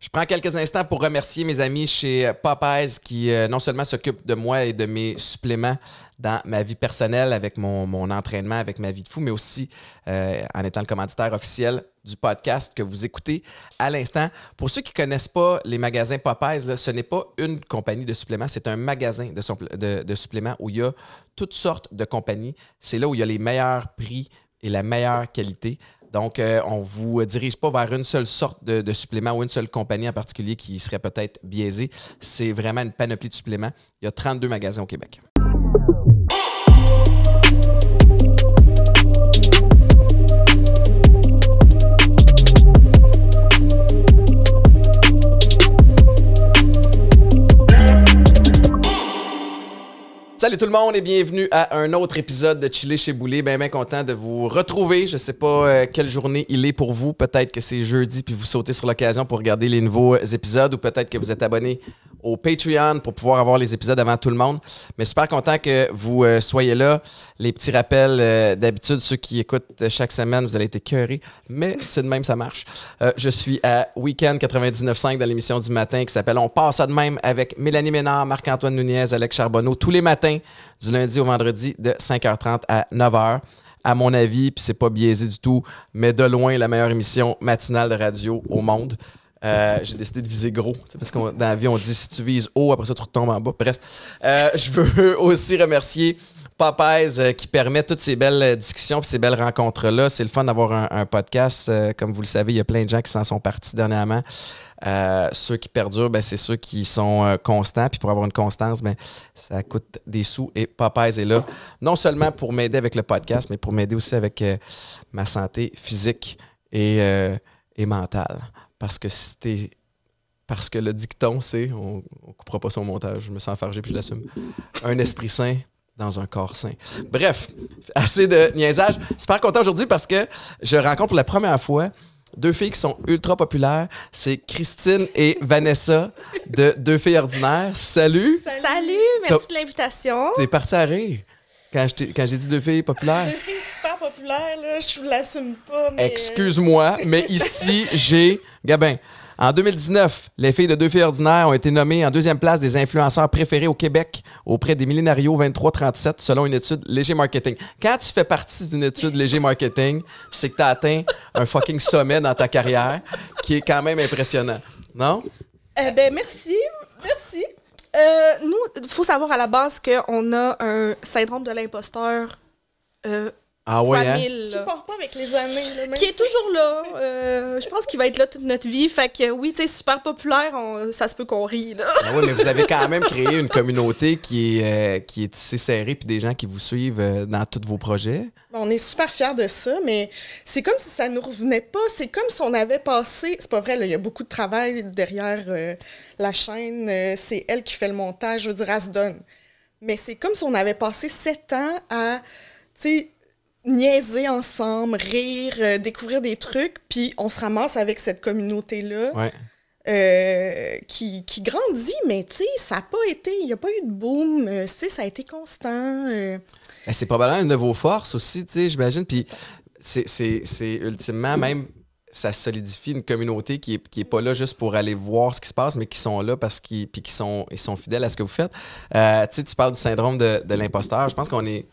Je prends quelques instants pour remercier mes amis chez Popeyes qui euh, non seulement s'occupent de moi et de mes suppléments dans ma vie personnelle avec mon, entraînement, avec ma vie de fou, mais aussi euh, en étant le commanditaire officiel du podcast que vous écoutez à l'instant. Pour ceux qui ne connaissent pas les magasins Popeyes, ce n'est pas une compagnie de suppléments, c'est un magasin de, de suppléments où il y a toutes sortes de compagnies. C'est là où il y a les meilleurs prix et la meilleure qualité. Donc, euh, on ne vous dirige pas vers une seule sorte de, de, supplément ou une seule compagnie en particulier qui serait peut-être biaisée. C'est vraiment une panoplie de suppléments. Il y a 32 magasins au Québec. Salut tout le monde et bienvenue à un autre épisode de Chili chez Boulet. Bien, bien content de vous retrouver. Je sais pas euh, quelle journée il est pour vous. Peut-être que c'est jeudi puis vous sautez sur l'occasion pour regarder les nouveaux euh, épisodes ou peut-être que vous êtes abonné au Patreon pour pouvoir avoir les épisodes avant tout le monde. Mais super content que vous euh, soyez là. Les petits rappels, euh, d'habitude, ceux qui écoutent chaque semaine, vous allez être écœurés, mais c'est de même, ça marche. Euh, je suis à Weekend 99.5 dans l'émission du matin qui s'appelle On passe à de même avec Mélanie Ménard, Marc-Antoine Nunez, Alex Charbonneau, tous les matins, du lundi au vendredi, de 5h30 à 9h à mon avis, puis c'est pas biaisé du tout, mais de loin la meilleure émission matinale de radio au monde. Euh, j'ai décidé de viser gros, parce que dans la vie, on dit si tu vises haut, après ça, tu retombes en bas. Bref, je veux aussi remercier Popeyes euh, qui permet toutes ces belles euh, discussions et ces belles rencontres-là. C'est le fun d'avoir un, podcast. Euh, comme vous le savez, il y a plein de gens qui s'en sont partis dernièrement. ceux qui perdurent, ben, c'est ceux qui sont constants. Puis pour avoir une constance, ben, ça coûte des sous. Et Popeyes est là, non seulement pour m'aider avec le podcast, mais pour m'aider aussi avec ma santé physique et, mentale. Parce que c'était parce que le dicton, c'est, on, ne coupera pas son montage, je me sens fargé puis je l'assume, un esprit sain dans un corps sain. Bref, assez de niaisage. Super content aujourd'hui parce que je rencontre pour la première fois deux filles qui sont ultra populaires. C'est Christine et Vanessa de Deux filles ordinaires. Salut! Salut! merci de l'invitation. T'es parti à rire. Quand j'ai dit deux filles populaires. Deux filles super populaires, là, je ne l'assume pas. Excuse-moi, mais ici, j'ai. Gabin, en 2019, les filles de Deux filles ordinaires ont été nommées en deuxième place des influenceurs préférés au Québec auprès des millénarios 23-37 selon une étude Léger Marketing. Quand tu fais partie d'une étude Léger Marketing, c'est que tu as atteint un fucking sommet dans ta carrière qui est quand même impressionnant. Non? Eh ben, merci. Merci. Euh, nous, il faut savoir à la base qu'on a un syndrome de l'imposteur euh, ah ouais, hein? Qui pas avec les années. qui est toujours là. Euh, je pense qu'il va être là toute notre vie. Fait que oui, tu sais, super populaire, ça se peut qu'on rie. Ah oui, mais vous avez quand même créé une communauté qui est, euh, qui est tissée serrée puis des gens qui vous suivent euh, dans tous vos projets. On est super fiers de ça, mais c'est comme si ça nous revenait pas. C'est comme si on avait passé. C'est pas vrai, il y a beaucoup de travail derrière la chaîne. c'est elle qui fait le montage. Je veux dire, Mais c'est comme si on avait passé sept ans à niaiser ensemble, rire, euh, découvrir des trucs, puis on se ramasse avec cette communauté-là. Euh, qui, grandit, mais tu sais, ça n'a pas été, il n'y a pas eu de boom, euh, sais, ça a été constant. c'est probablement une de vos forces aussi, tu sais, j'imagine. Puis c'est ultimement même, ça solidifie une communauté qui n'est est pas là juste pour aller voir ce qui se passe, mais qui sont là parce qu'ils qui sont, ils sont fidèles à ce que vous faites. tu sais, tu parles du syndrome de l'imposteur. Je pense qu'on est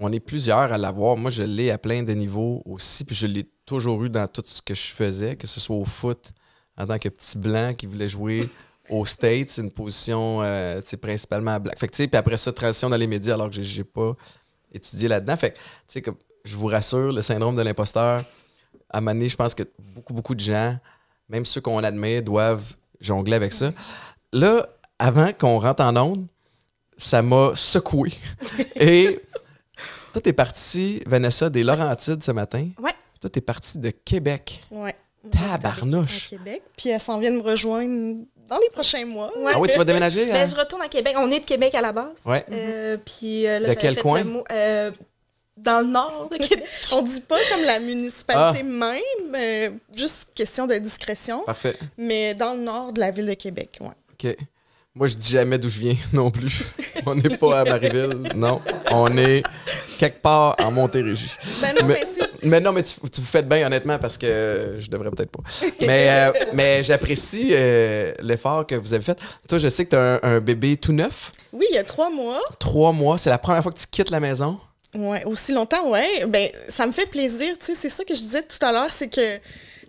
on est plusieurs à l'avoir. Moi, je l'ai à plein de niveaux aussi, puis je l'ai toujours eu dans tout ce que je faisais, que ce soit au foot, en tant que petit blanc qui voulait jouer au States, c'est une position euh, principalement à black. Fait que, puis après ça, transition dans les médias alors que n'ai pas étudié là-dedans. Fait que, que, je vous rassure, le syndrome de l'imposteur, à Mané, je pense que beaucoup, beaucoup de gens, même ceux qu'on admet, doivent jongler avec ça. Là, avant qu'on rentre en onde, ça m'a secoué. Et toi, t'es parti, Vanessa, des Laurentides ce matin. Oui. Toi, t'es parti de Québec. Ouais. Tabarnouche. À Québec. Puis elle s'en vient de me rejoindre dans les prochains mois. Ouais. Ah oui, tu vas déménager? Ben, hein? je retourne à Québec. On est de Québec à la base. Oui. Euh, mhm. puis euh, là, de quel coin? Euh, dans le nord de Québec. On dit pas comme la municipalité ah. même, juste question de discrétion. Parfait. Mais dans le nord de la ville de Québec, ouais. OK. Moi, je dis jamais d'où je viens non plus. On n'est pas à Marieville, non. On est quelque part en Montérégie. Ben mais, non, mais tu, vous faites bien, honnêtement, parce que je devrais peut-être pas. Mais, euh, mais j'apprécie euh, l'effort que vous avez fait. Toi, je sais que tu as un, bébé tout neuf. Oui, il y a trois mois. Trois mois. C'est la première fois que tu quittes la maison. Oui, aussi longtemps, oui. Ben, ça me fait plaisir. Tu sais, c'est ça que je disais tout à l'heure, c'est que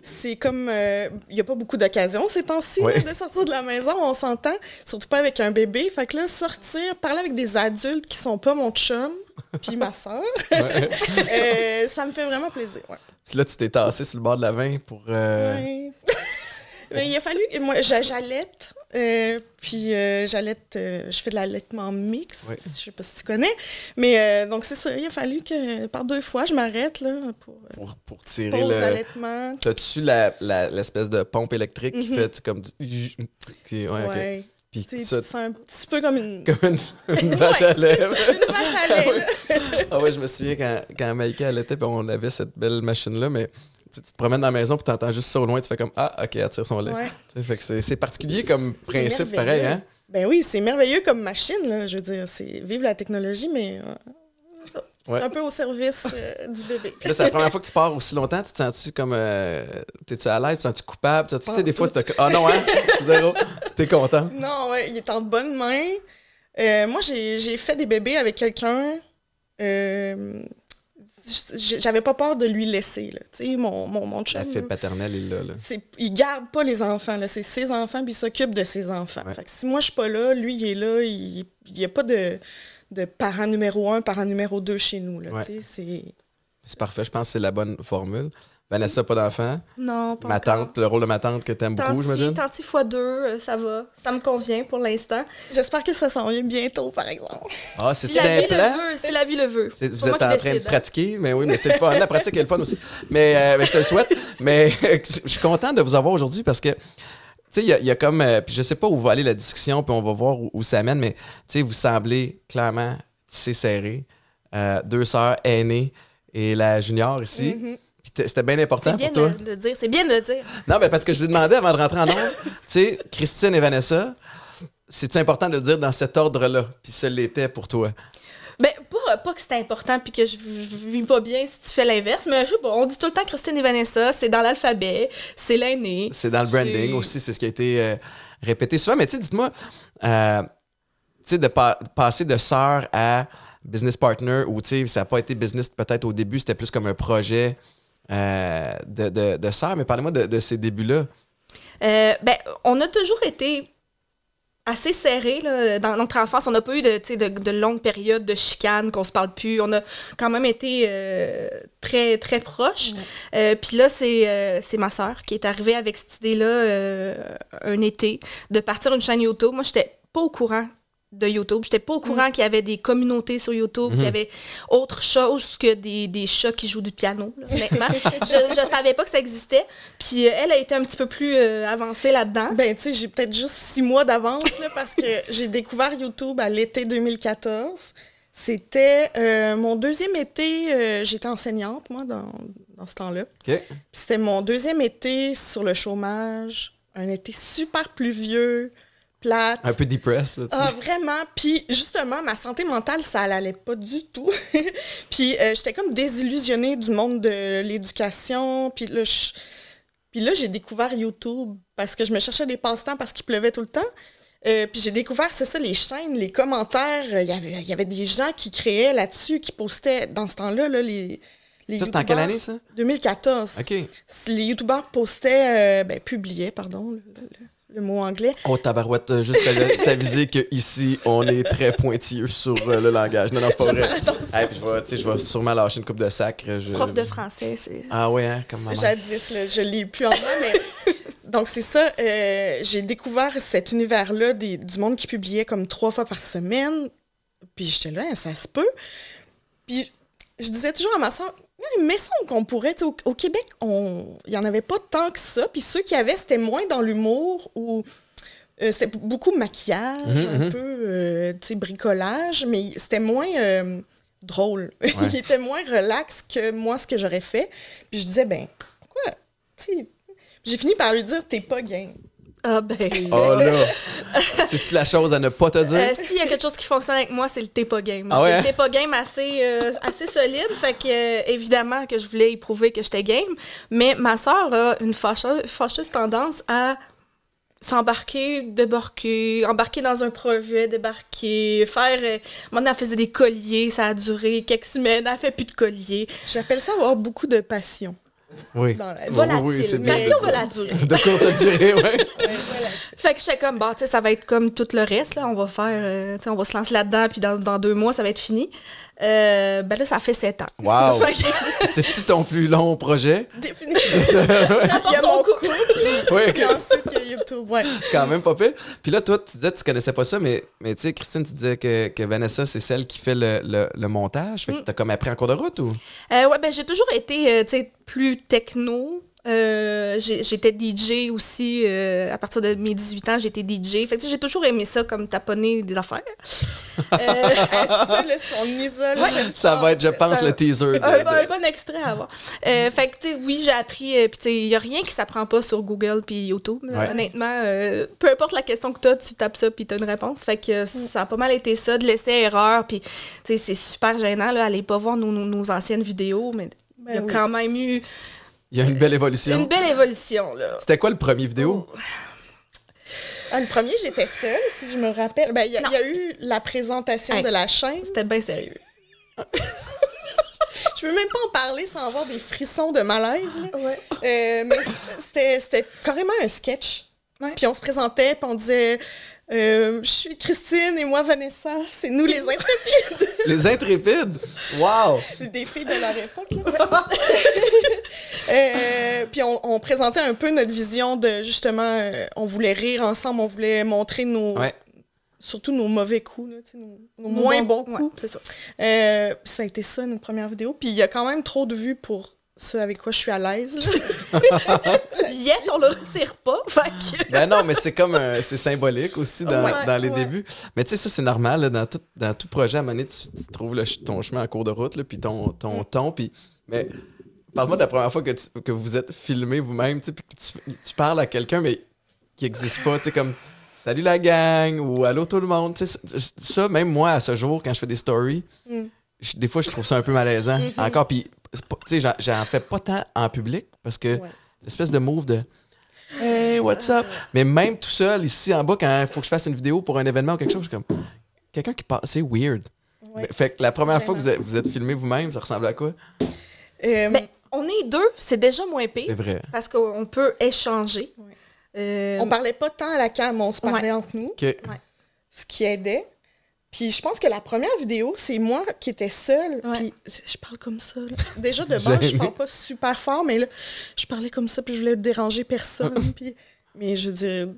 c'est comme. Il euh, n'y a pas beaucoup d'occasions ces temps-ci de sortir de la maison, on s'entend. Surtout pas avec un bébé. Fait que là, sortir, parler avec des adultes qui sont pas mon chum, puis ma soeur, euh, ça me fait vraiment plaisir. là, tu t'es tassé sur le bord de la vin pour. Euh, oui. Mais il a fallu. que Moi, j'allaite euh, puis euh, j'allaite, je fais de l'allaitement mix. je je sais pas si tu connais. Mais euh, donc c'est ça, il a fallu que par deux fois je m'arrête là pour, pour, pour tirer pour le. Allaitements. T'as-tu l'espèce de pompe électrique qui mm-hmm. fait comme du... ouais, ouais. Okay. Puis tu te sens un petit peu comme une, comme une, vache à lèvres. une vache à lèvres. ah, ouais. je me souviens quand, quand Maïka allaitait, on avait cette belle machine là, mais tu te promènes dans la maison, puis t'entends juste ça au loin, tu fais comme Ah, ok, attire son lait. Fait que c'est particulier comme principe, pareil, hein? Ben oui, c'est merveilleux comme machine, là. Je veux dire, c'est vive la technologie, mais. Euh, un peu au service euh, du bébé. c'est la première fois que tu pars aussi longtemps. Tu te sens-tu comme. Euh, T'es-tu à l'aise? Tu sens-tu coupable? Tu sais, des fois, tu Ah non, hein? Zéro. T'es content? Non, ouais, il est en bonne main. Euh, moi, j'ai fait des bébés avec quelqu'un j'avais pas peur de lui laisser. Là. mon, mon, mon La fille paternelle est là. il garde pas les enfants. C'est ses enfants, puis il s'occupe de ses enfants. si moi, je suis pas là, lui, il est là. Il n'y a pas de, de parent numéro un, parent numéro deux chez nous. C'est parfait. Je pense que c'est la bonne formule. Vanessa, pas d'enfant. Non, pas Ma tante, le rôle de ma tante que t'aimes beaucoup, j'imagine. Tanti x2, euh, ça va. Ça me convient pour l'instant. J'espère que ça s'en vient bientôt, par exemple. Ah, c'est si la vie le veut, Si la vie le veut. Vous êtes en train de hein. pratiquer, mais oui, mais c'est le fun. la pratique est le fun aussi. Mais, euh, je te le souhaite. mais je suis content de vous avoir aujourd'hui parce que tu sais, il y, a comme. Euh, puis je sais pas où va aller la discussion, puis on va voir où, ça mène, mais tu sais, vous semblez clairement tissé serré. deux sœurs aînées et la junior ici. Mm-hmm. C'était bien important pour toi. C'est bien de le dire. Non, mais parce que je lui demandais avant de rentrer en ordre, tu sais, Christine et Vanessa, c'est-tu important de le dire dans cet ordre-là? Puis ça l'était pour toi. Ben, pas, pas que c'est important puis que je, vis pas bien si tu fais l'inverse, mais je on dit tout le temps Christine et Vanessa, c'est dans l'alphabet, c'est l'aîné. C'est dans le branding aussi, c'est ce qui a été euh, répété souvent. Mais tu sais, dites-moi, euh, tu sais, de, passer de sœur à business partner, ou tu sais, ça n'a pas été business peut-être au début, c'était plus comme un projet euh, de, de, mais parlez-moi de, ces débuts-là. Euh, ben, on a toujours été assez serré dans notre enfance. On n'a pas eu de, de, de, longues périodes de chicanes qu'on se parle plus. On a quand même été euh, très, très proches. Puis là, c'est ma sœur qui est arrivée avec cette idée-là un été de partir une chaîne YouTube. Moi, j'étais pas au courant de YouTube. J'étais pas au mm. courant qu'il y avait des communautés sur YouTube, il qu'il y mm-hmm. avait autre chose que des, des chats qui jouent du piano, je, savais pas que ça existait. Puis euh, elle a été un petit peu plus euh, avancée là-dedans. Ben, tu sais, j'ai peut-être juste six mois d'avance, parce que j'ai découvert YouTube à l'été 2014. C'était euh, mon deuxième été, j'étais enseignante, moi, dans, ce temps-là. C'était mon deuxième été sur le chômage, un été super pluvieux, un peu depressed. Ah, vraiment. Puis justement, ma santé mentale, ça n'allait pas du tout. puis euh, j'étais comme désillusionnée du monde de l'éducation. Puis là, Puis j'ai découvert YouTube parce que je me cherchais des passe-temps parce qu'il pleuvait tout le temps. Euh, puis j'ai découvert, c'est ça, les chaînes, les commentaires. Il y, avait, y avait des gens qui créaient là-dessus, qui postaient dans ce temps-là, les. en quelle année, ça? 2014. OK. Les YouTubeurs postaient, euh, ben, publiaient, pardon, le mot anglais. Oh, tabarouette, euh, juste t'aviser qu'ici, on est très pointilleux sur euh, le langage. Non, non, c'est pas vrai. je, vais, je vais sûrement lâcher une coupe de sacre. Euh, Prof de français, c'est. Ah ouais, hein, comme Jadis, je l'ai plus en moi, mais. Donc, c'est ça. j'ai découvert cet univers-là des, du monde qui publiait comme trois fois par semaine. Puis j'étais là, hein, ça se peut. Puis je disais toujours à ma soeur, mais me qu'on pourrait. Au, Québec, on, il n'y en avait pas tant que ça. Puis ceux qui avaient, c'était moins dans l'humour ou. Euh, c'était beaucoup maquillage, mm-hmm, un mm-hmm. peu euh, bricolage, mais c'était moins euh, drôle. il était moins relax que moi, ce que j'aurais fait. Puis je disais, ben, pourquoi? J'ai fini par lui dire, t'es pas game. Ah ben. Oh là. C'est-tu la chose à ne pas te dire? si euh, S'il y a quelque chose qui fonctionne avec moi, c'est le t'es ah game. le hein? t'es game assez, euh, assez solide. Fait que, euh, évidemment, que je voulais y prouver que j'étais game. Mais ma sœur a une fâcheuse, fâcheuse tendance à s'embarquer, débarquer, embarquer dans un projet, débarquer, faire... Euh, faisait des colliers, ça a duré quelques semaines, elle fait plus de colliers. J'appelle ça avoir beaucoup de passion. Oui. Voilà, Volatile. Oui, oui, volatile. De courte durée, oui. fait que j'étais comme, bah, tu sais, ça va être comme tout le reste, là. On va faire, euh, tu sais, on va se lancer là-dedans, puis dans, dans, deux mois, ça va être fini. Euh, ben là, ça fait sept ans. Wow! C'est-tu ton plus long projet? Définitivement. il y a mon oui, Et ensuite, il y a YouTube, ouais. Quand même pas pire. Puis là, toi, tu disais que tu connaissais pas ça, mais, mais tu sais, Christine, tu disais que, que Vanessa, c'est celle qui fait le, le, montage. Fait que mm. t'as comme appris en cours de route ou? Euh, ouais, ben j'ai toujours été, euh, tu sais, plus techno euh, j'étais DJ aussi. Euh, à partir de mes 18 ans, j'étais DJ. Fait que j'ai toujours aimé ça, comme taponner des affaires. euh, ça, son ça va être, je pense, le teaser. un, bon extrait à avoir. Euh, fait que, oui, j'ai appris. Puis, il n'y a rien qui ne s'apprend pas sur Google et YouTube. Honnêtement, peu importe la question que tu as, tu tapes ça et tu as une réponse. Fait que mm. ça a pas mal été ça, de laisser erreur. Puis, c'est super gênant, là, pas voir nos, anciennes vidéos. Mais ben il y a quand même eu il y a une belle évolution. Une belle évolution, là. C'était quoi le premier vidéo? Oh. Ah, le premier, j'étais seule, si je me rappelle. Ben, il y, a eu la présentation de la chaîne. C'était bien sérieux. je veux même pas en parler sans avoir des frissons de malaise. Euh, mais c'était carrément un sketch. Puis on se présentait, puis on disait euh, je suis Christine et moi Vanessa, c'est nous les intrépides. les intrépides, wow. Des filles de leur époque. Euh, puis on, présentait un peu notre vision de justement, euh, on voulait rire ensemble, on voulait montrer nos, surtout nos mauvais coups, nos, moins bons, coups. c'est ça. ça a été ça notre première vidéo. Puis il y a quand même trop de vues pour c'est avec quoi je suis à l'aise. Yet, on le retire pas. ben non, mais c'est comme euh, c'est symbolique aussi dans, les débuts. Mais tu sais, ça, c'est normal. dans, tout, projet, à un moment tu, trouves ton chemin en cours de route, puis ton, ton mm. mais parle-moi de la première fois que, que vous êtes filmé vous-même, puis tu, parles à quelqu'un, mais qui n'existe pas. Tu sais, comme Salut la gang ou Allô tout le monde. ça, même moi, à ce jour, quand je fais des stories, mm. des fois, je trouve ça un peu malaisant. Mm-hmm. Encore, puis tu sais, j'en fais pas tant en public parce que l'espèce de move de Hey, what's up? Mais même tout seul, ici en bas, quand il faut que je fasse une vidéo pour un événement ou quelque chose, je suis comme quelqu'un qui passe, c'est weird. fait que la première fois que vous êtes, vous êtes filmé vous-même, ça ressemble à quoi? Euh, ben, on est deux, c'est déjà moins pire. Parce qu'on peut échanger. Euh, on parlait pas tant à la cam, on se parlait entre nous. Ce qui aidait. Puis je pense que la première vidéo, c'est moi qui étais seule. Puis je parle comme ça. Déjà, de base, je parle pas super fort, mais là, je parlais comme ça, puis je voulais déranger personne. Mais je dirais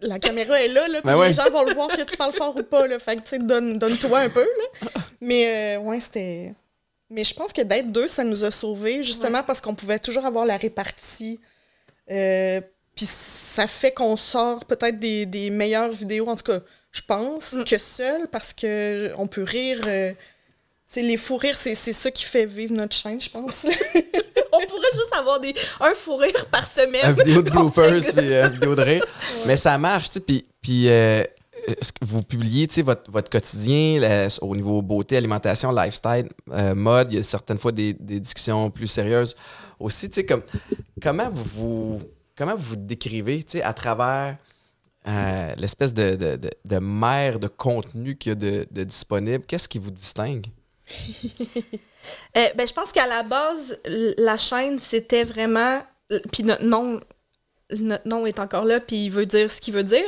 la caméra est là, là ben les gens vont le voir que tu parles fort ou pas. Là, fait que, tu sais, donne, donne-toi un peu. Mais euh, ouais, c'était... Mais je pense que d'être deux, ça nous a sauvés, justement, parce qu'on pouvait toujours avoir la répartie. Euh, puis ça fait qu'on sort peut-être des meilleures vidéos, en tout cas je pense, mm. que seul, parce que on peut rire. c'est euh, les fous rires, c'est ça qui fait vivre notre chaîne, je pense. on pourrait juste avoir des, un fou rire par semaine. Une vidéo de bloopers, puis une euh, vidéo de rire. Mais ça marche, tu sais. Puis euh, vous publiez votre, votre quotidien au niveau beauté, alimentation, lifestyle, mode. Il y a certaines fois des, discussions plus sérieuses aussi. Comme, comment vous, comment vous décrivez à travers euh, l'espèce de, de, de, mer de contenu qu'il y a de, disponible, qu'est-ce qui vous distingue? Euh, ben, je pense qu'à la base, la chaîne, c'était vraiment. Puis notre nom, notre nom est encore là, puis il veut dire ce qu'il veut dire.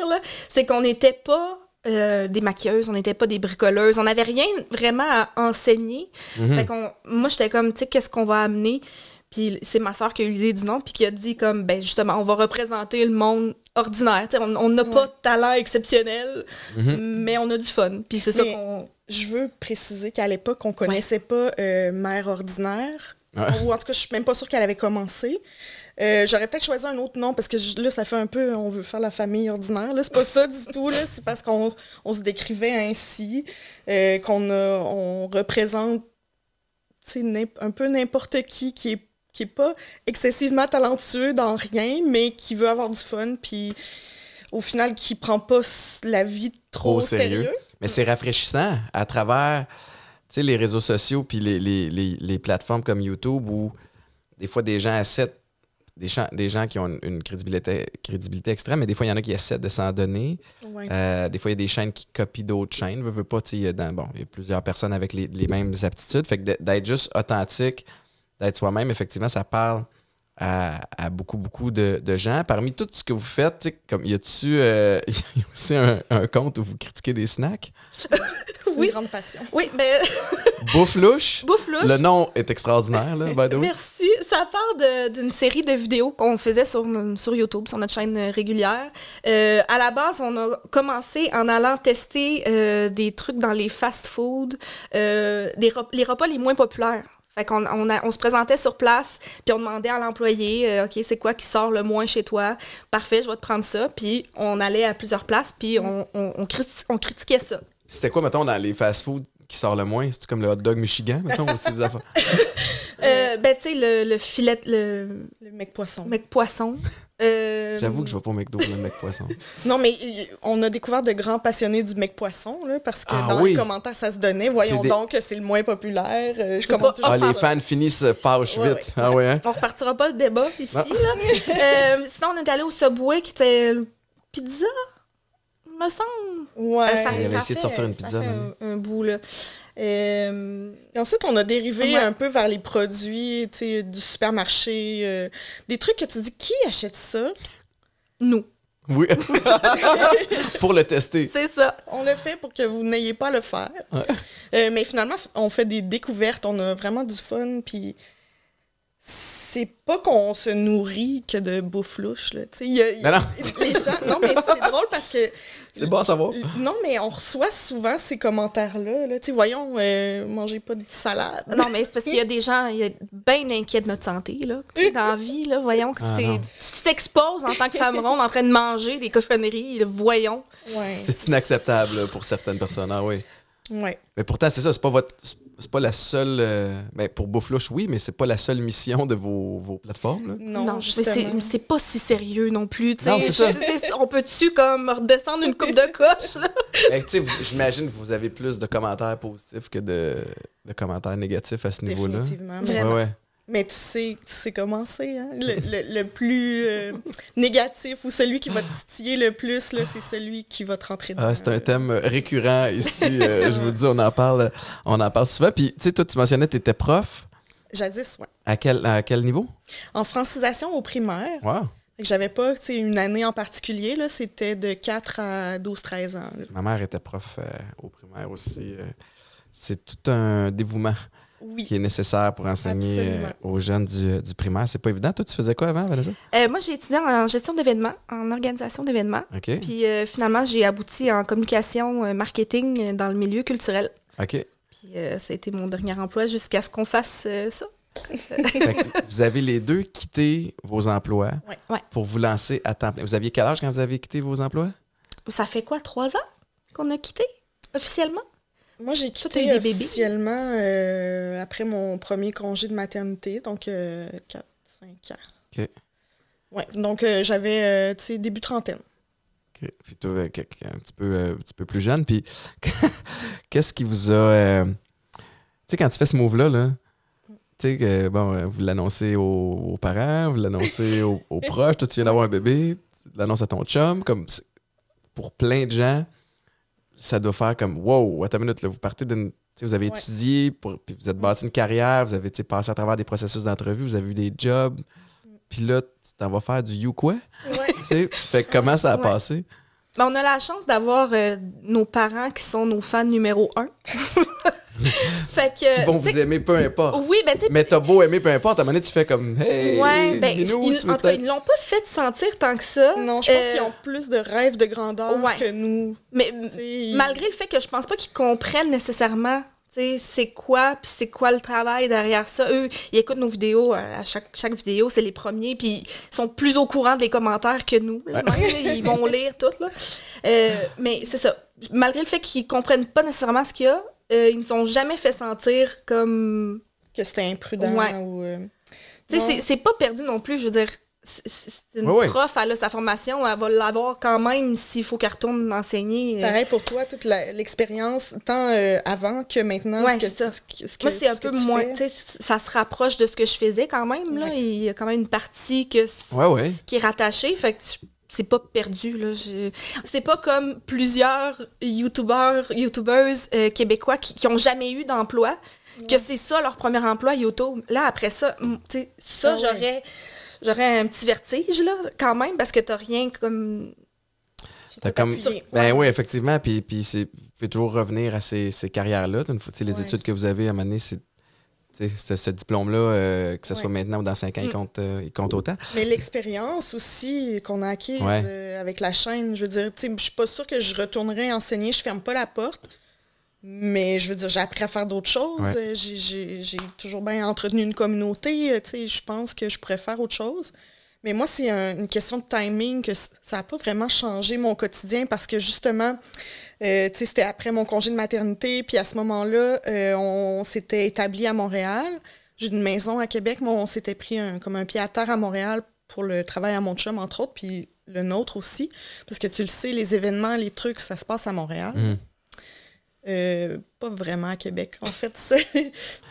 C'est qu'on n'était pas euh, des maquilleuses, on n'était pas des bricoleuses, on n'avait rien vraiment à enseigner. Mhm. Fait qu'on, moi, j'étais comme, tu sais, qu'est-ce qu'on va amener? Puis c'est ma soeur qui a eu l'idée du nom, puis qui a dit comme, ben justement, on va représenter le monde ordinaire. on n'a pas de talent exceptionnel, mhm. mais on a du fun. Puis c'est ça qu'on... Je veux préciser qu'à l'époque, on connaissait pas euh, Mère Ordinaire. Ou en tout cas, je suis même pas sûre qu'elle avait commencé. Euh, j'aurais peut-être choisi un autre nom parce que là, ça fait un peu on veut faire la famille ordinaire. C'est pas ça du tout. C'est parce qu'on se décrivait ainsi, euh, qu'on on représente un peu n'importe qui qui est qui est pas excessivement talentueux dans rien, mais qui veut avoir du fun, puis au final, qui prend pas la vie trop, sérieux. Mais c'est rafraîchissant à travers les réseaux sociaux, puis les, plateformes comme YouTube où des fois des gens acceptent des, des gens qui ont une, crédibilité, crédibilité extrême, mais des fois il y en a qui essaient de s'en donner. Euh, des fois il y a des chaînes qui copient d'autres chaînes. pas, bon, il y a plusieurs personnes avec les, mêmes aptitudes. Fait que d'être juste authentique d'être soi-même, effectivement, ça parle à, beaucoup, beaucoup de, gens. Parmi tout ce que vous faites, comme y a-tu euh, aussi un, compte où vous critiquez des snacks? oui. Une grande passion. Oui, mais. boufflouche louche. Le nom est extraordinaire, là, Merci. Ça part d'une série de vidéos qu'on faisait sur, sur YouTube, sur notre chaîne régulière. Euh, à la base, on a commencé en allant tester euh, des trucs dans les fast-foods, les repas les moins populaires. Fait qu'on on, se présentait sur place, puis on demandait à l'employé, euh, OK, c'est quoi qui sort le moins chez toi? Parfait, je vais te prendre ça. Puis on allait à plusieurs places, puis mm. on, on, critiquait ça. C'était quoi, mettons, dans les fast-food qui sort le moins? C'est comme le hot dog Michigan, mettons, aussi des affaires? Euh, euh, ben, tu sais, le, le, filet. Le, mec poisson. Mec poisson. Euh, J'avoue que je ne vais pas au McDo le mec poisson. non, mais on a découvert de grands passionnés du mec poisson, là, parce que ah dans les commentaires, ça se donnait. Voyons donc que c'est le moins populaire. je ah, les fans finissent fâche vite. Ah ouais, hein? On repartira pas le débat ici. sinon, on est allé au Subway qui était pizza, me semble. Ouais. ça, eh, on essayé de sortir une pizza. Un, un bout, là. Euh, ensuite, on a dérivé un peu vers les produits du supermarché, euh, des trucs que tu dis qui achète ça Nous. Oui. pour le tester. C'est ça. On le fait pour que vous n'ayez pas à le faire. Euh, mais finalement, on fait des découvertes, on a vraiment du fun, puis c'est pas qu'on se nourrit que de bouffe Là. non, non, mais c'est drôle parce que. C'est bon à savoir. Non, mais on reçoit souvent ces commentaires-là. Là. Voyons, euh, mangez pas de salades. Non, mais c'est parce qu'il y a des gens bien inquiets de notre santé. Là, dans la vie, là, voyons, que ah, tu t'exposes en tant que femme ronde en train de manger des cochonneries, voyons. Ouais. C'est inacceptable pour certaines personnes, ah oui. Ouais. Mais pourtant, c'est ça, c'est pas votre c'est pas la seule. Euh, ben, pour bouffe oui, mais c'est pas la seule mission de vos, plateformes. Non, non mais c'est pas si sérieux non plus. Non, on peut-tu comme redescendre une coupe de coche? Ben, j'imagine que vous avez plus de commentaires positifs que de, de commentaires négatifs à ce niveau-là. Effectivement, Ouais, mais tu sais, tu sais comment c'est, hein? le, plus euh, négatif ou celui qui va te titiller le plus, c'est celui qui va te rentrer dedans. Ah, c'est un thème récurrent ici. Euh, je vous dis, on en parle, on en parle souvent. Puis, tu sais, toi, tu mentionnais que tu étais prof. Jadis, oui. À quel, à quel niveau? En francisation au primaire. Wow. J'avais pas une année en particulier, là, c'était de 4 à 12-13 ans. Ma mère était prof euh, au primaire aussi. c'est tout un dévouement qui est nécessaire pour enseigner euh, aux jeunes du, du primaire. C'est pas évident. Toi, tu faisais quoi avant, Vanessa? Euh, moi, j'ai étudié en gestion d'événements, en organisation d'événements. Puis euh, finalement, j'ai abouti en communication, marketing dans le milieu culturel. OK. Puis ça a été mon dernier emploi jusqu'à ce qu'on fasse ça. vous avez les deux quitté vos emplois pour vous lancer à temps plein. Vous aviez quel âge quand vous avez quitté vos emplois? Ça fait quoi, trois ans qu'on a quitté officiellement? Moi, j'ai tout Toi, officiellement euh, après mon premier congé de maternité, donc 4-5 euh, ans. OK. Ouais, donc euh, j'avais, tu sais, début trentaine. OK. Puis toi, un petit peu, un petit peu plus jeune, puis qu'est-ce qui vous a... Tu sais, quand tu fais ce move-là, là, tu sais, que, bon, vous l'annoncez aux, parents, vous l'annoncez aux, proches, toi, tu viens d'avoir un bébé, tu l'annonces à ton chum, comme pour plein de gens ça doit faire comme wow, attends une minute, là, vous partez d'une. Vous avez étudié, pour, puis vous êtes bâti mm. une carrière, vous avez passé à travers des processus d'entrevue, vous avez eu des jobs, mm. puis là, tu t'en vas faire du you quoi? Ouais. fait comment ça a passé? Ben, on a la chance d'avoir euh, nos parents qui sont nos fans numéro un. fait que. Ils vont vous aimer peu importe. Oui, ben tu Mais t'as beau aimer peu importe, à un moment donné, tu fais comme Hey! Ouais, ben, nous, ils, en cas, ils l'ont pas fait sentir tant que ça. Non, je pense euh, qu'ils ont plus de rêves de grandeur que nous. Mais malgré le fait que je pense pas qu'ils comprennent nécessairement c'est quoi, puis c'est quoi le travail derrière ça. Eux, ils écoutent nos vidéos, euh, à chaque, vidéo, c'est les premiers, puis ils sont plus au courant des commentaires que nous. ils vont lire tout. Là. Euh, mais c'est ça. Malgré le fait qu'ils comprennent pas nécessairement ce qu'il y a, euh, ils ne sont jamais fait sentir comme... Que c'était imprudent ou... c'est pas perdu non plus, je veux dire c'est une prof, elle a sa formation, elle va l'avoir quand même s'il faut qu'elle retourne enseigner. Euh. Pareil pour toi, toute l'expérience, tant euh, avant que maintenant. c'est ce que, ça. Moi, c'est un peu moins. Ça se rapproche de ce que je faisais quand même. Là. Il y a quand même une partie que qui est rattachée. Fait que c'est pas perdu. C'est pas comme plusieurs YouTubeurs, YouTubeuses euh, québécois qui, n'ont jamais eu d'emploi, que c'est ça leur premier emploi YouTube. Là, après ça, ça, ah j'aurais j'aurais un petit vertige, là, quand même, parce que tu n'as rien comme. Ben oui, effectivement. Puis, puis c'est... toujours revenir à ces, carrières-là. Les études que vous avez à c'est ce, diplôme-là, euh, que ce soit maintenant ou dans cinq ans, il mm. compte, euh, compte autant. Mais l'expérience aussi qu'on a acquise euh, avec la chaîne, je veux dire, je suis pas sûre que je retournerai enseigner, je ne ferme pas la porte, mais je veux dire, j'ai appris à faire d'autres choses. Euh, j'ai toujours bien entretenu une communauté. Euh, je pense que je pourrais faire autre chose. Mais moi, c'est une question de timing que ça n'a pas vraiment changé mon quotidien parce que justement, euh, c'était après mon congé de maternité. Puis à ce moment-là, on, s'était établi à Montréal. J'ai une maison à Québec, mais on s'était pris comme un pied à terre à Montréal pour le travail à mon entre autres, puis le nôtre aussi. Parce que tu le sais, les événements, les trucs, ça se passe à Montréal. Mmh. Euh, pas vraiment à Québec. En fait, c'est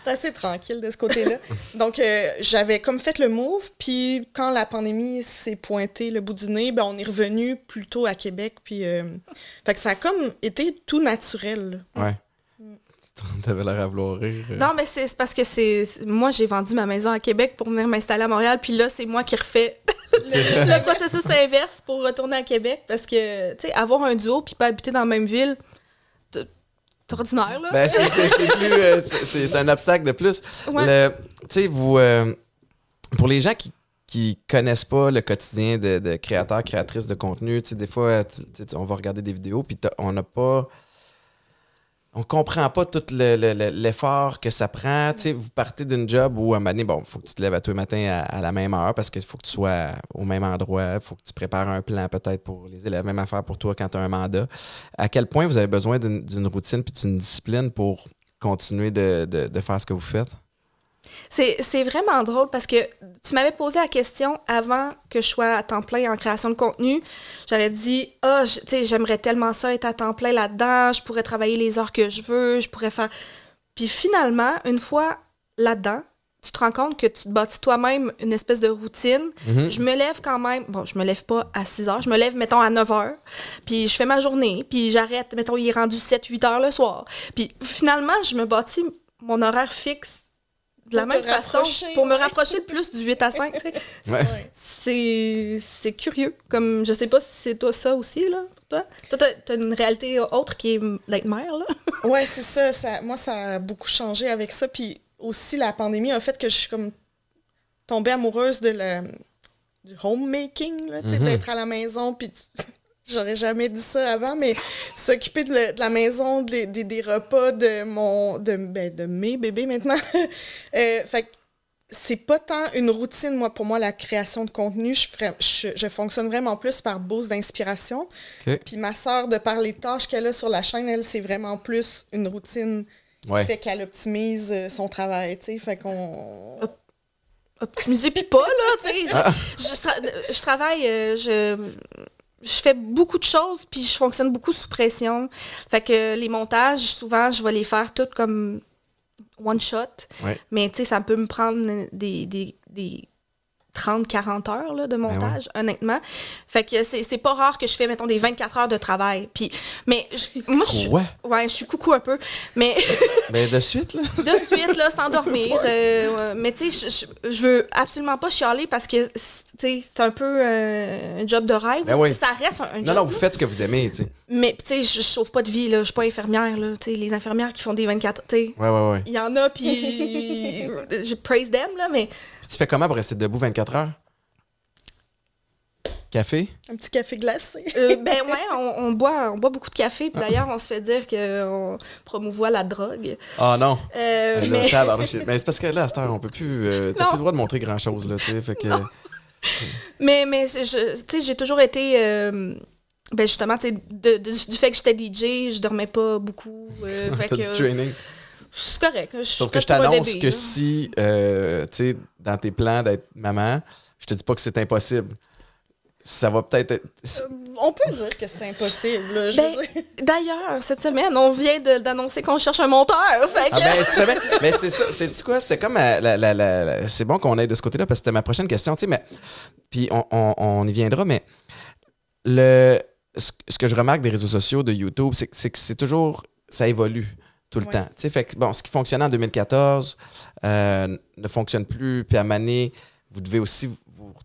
assez tranquille de ce côté-là. Donc, euh, j'avais comme fait le move, puis quand la pandémie s'est pointée le bout du nez, ben, on est revenu plutôt à Québec, puis... Euh, fait que ça a comme été tout naturel. Ouais. Mm. T'avais l'air à vouloir rire. Non, mais c'est parce que c'est. Moi, j'ai vendu ma maison à Québec pour venir m'installer à Montréal. Puis là, c'est moi qui refais le, processus inverse pour retourner à Québec. Parce que, tu sais, avoir un duo puis pas habiter dans la même ville, ben, c'est plus. Euh, c'est un obstacle de plus. vous. Euh, pour les gens qui qui connaissent pas le quotidien de, de créateurs, créatrices de contenu, des fois, on va regarder des vidéos, puis on n'a pas on comprend pas tout l'effort le, que ça prend. sais, vous partez d'une job où à un moment donné, bon, faut que tu te lèves à tous les matins à, la même heure parce qu'il faut que tu sois au même endroit, faut que tu prépares un plan peut-être pour les élèves, même affaire pour toi quand tu as un mandat. À quel point vous avez besoin d'une routine puis d'une discipline pour continuer de, de, faire ce que vous faites? C'est vraiment drôle parce que tu m'avais posé la question avant que je sois à temps plein en création de contenu. J'avais dit, ah, oh, tu sais, j'aimerais tellement ça être à temps plein là-dedans, je pourrais travailler les heures que je veux, je pourrais faire. Puis finalement, une fois là-dedans, tu te rends compte que tu te bâtis toi-même une espèce de routine. Mm-hmm. Je me lève quand même, bon, je me lève pas à 6 heures, je me lève, mettons, à 9 heures, puis je fais ma journée, puis j'arrête, mettons, il est rendu 7-8 heures le soir. Puis finalement, je me bâtis mon horaire fixe de la même façon pour me rapprocher plus du 8 à 5. c'est, c'est curieux. Comme, je sais pas si c'est toi ça aussi, là, pour toi. Toi, t'as, as une réalité autre qui est d'être mère, là. ouais, c'est ça, Moi, ça a beaucoup changé avec ça. Puis aussi, la pandémie a fait que je suis comme tombée amoureuse de du homemaking, là, mm-hmm. d'être à la maison, puis J'aurais jamais dit ça avant, mais s'occuper de, la maison, de, des repas de mon de, ben, mes bébés maintenant. euh, fait c'est pas tant une routine, moi, pour moi, la création de contenu. Je, je, fonctionne vraiment plus par boost d'inspiration. Puis ma soeur, de par les tâches qu'elle a sur la chaîne, elle, c'est vraiment plus une routine qui fait qu'elle optimise euh, son travail, Fait qu'on... optimiser, puis pas, là, tu sais. Je, ah. travaille... Euh, je je fais beaucoup de choses, puis je fonctionne beaucoup sous pression. Fait que les montages, souvent, je vais les faire toutes comme one shot. Mais tu sais, ça peut me prendre des, des, des 30-40 heures là, de ben montage, honnêtement. Fait que c'est pas rare que je fais, mettons, des 24 heures de travail. Puis, mais je, moi, je suis. Ouais, je suis coucou un peu. Mais. Ben, de suite, là. de suite, là, sans dormir. Euh, mais tu sais, je, je veux absolument pas chialer parce que c'est un peu euh, un job de rêve. Ben ça reste un, non, job. Non, non, vous faites ce que vous aimez, tu Mais, tu sais, je sauve pas de vie, là. Je suis pas infirmière, là. les infirmières qui font des 24, tu Ouais, ouais, ouais. Il y en a, puis je praise them, là, mais. tu fais comment pour rester debout 24 heures? Café? Un petit café glacé. Euh, ben ouais, on, boit, on boit beaucoup de café. Puis d'ailleurs, on se fait dire qu'on promouvoit la drogue. Ah oh, non! Euh, ah, mais, c'est parce que là, à cette heure, on peut plus... T'as plus le droit de montrer grand-chose, là, tu que... mais mais j'ai toujours été. Euh, ben justement, du fait que j'étais DJ, je dormais pas beaucoup. Euh, tu que, training. C'est correct. Je, Sauf que je t'annonce que si, euh, tu sais, dans tes plans d'être maman, je te dis pas que c'est impossible ça va peut-être être... Euh, on peut dire que c'est impossible. Ben, d'ailleurs, cette semaine, on vient d'annoncer qu'on cherche un monteur. ah ben, mais c'est ça, c'est quoi? C'était comme euh, la, c'est bon qu'on aille de ce côté-là parce que c'était ma prochaine question. tu sais, Mais, puis on, y viendra, mais le, ce, que je remarque des réseaux sociaux, de YouTube, c'est que c'est toujours. ça évolue tout le temps. sais. fait que, bon, ce qui fonctionnait en 2014 euh, ne fonctionne plus, puis à Mané, vous devez aussi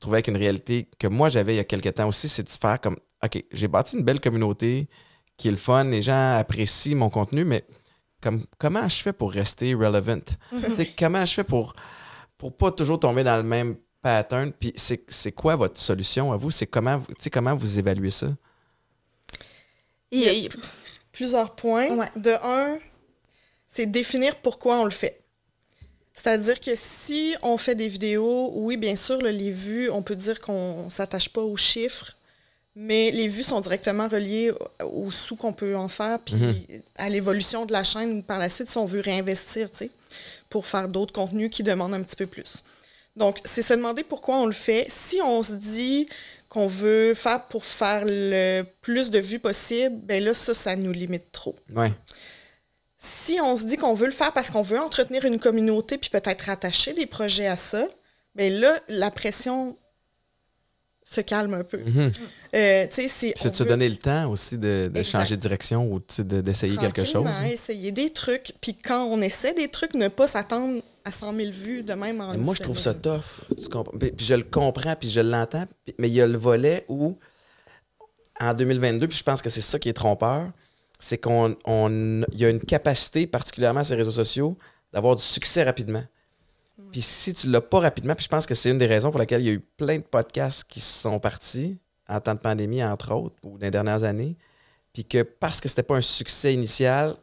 retrouver avec une réalité que moi j'avais il y a quelques temps aussi, c'est de se faire comme OK, j'ai bâti une belle communauté qui est le fun, les gens apprécient mon contenu, mais comme, comment je fais pour rester relevant? Mhm. comment je fais pour ne pas toujours tomber dans le même pattern? Puis c'est quoi votre solution à vous? C'est comment, comment vous évaluez ça? Il y a plusieurs points. De un, c'est définir pourquoi on le fait. C'est-à-dire que si on fait des vidéos, oui, bien sûr, les vues, on peut dire qu'on ne s'attache pas aux chiffres, mais les vues sont directement reliées aux sous qu'on peut en faire, puis mhm. à l'évolution de la chaîne par la suite, si on veut réinvestir, pour faire d'autres contenus qui demandent un petit peu plus. Donc, c'est se demander pourquoi on le fait. Si on se dit qu'on veut faire pour faire le plus de vues possible, ben là, ça, ça nous limite trop. Ouais si on se dit qu'on veut le faire parce qu'on veut entretenir une communauté puis peut-être rattacher des projets à ça, bien là, la pression se calme un peu. Mm si c'est de donner le temps aussi de, changer de direction ou d'essayer quelque chose. Hein? essayer des trucs. Puis quand on essaie des trucs, ne pas s'attendre à 100 000 vues de même en Moi, je trouve ça tough. puis je le comprends, puis je l'entends. Mais il y a le volet où, en 2022, puis je pense que c'est ça qui est trompeur, c'est qu'on y a une capacité, particulièrement sur ces réseaux sociaux, d'avoir du succès rapidement. Mm. Puis si tu l'as pas rapidement, puis je pense que c'est une des raisons pour laquelle il y a eu plein de podcasts qui sont partis en temps de pandémie, entre autres, ou dans les dernières années, puis que parce que c'était pas un succès initial,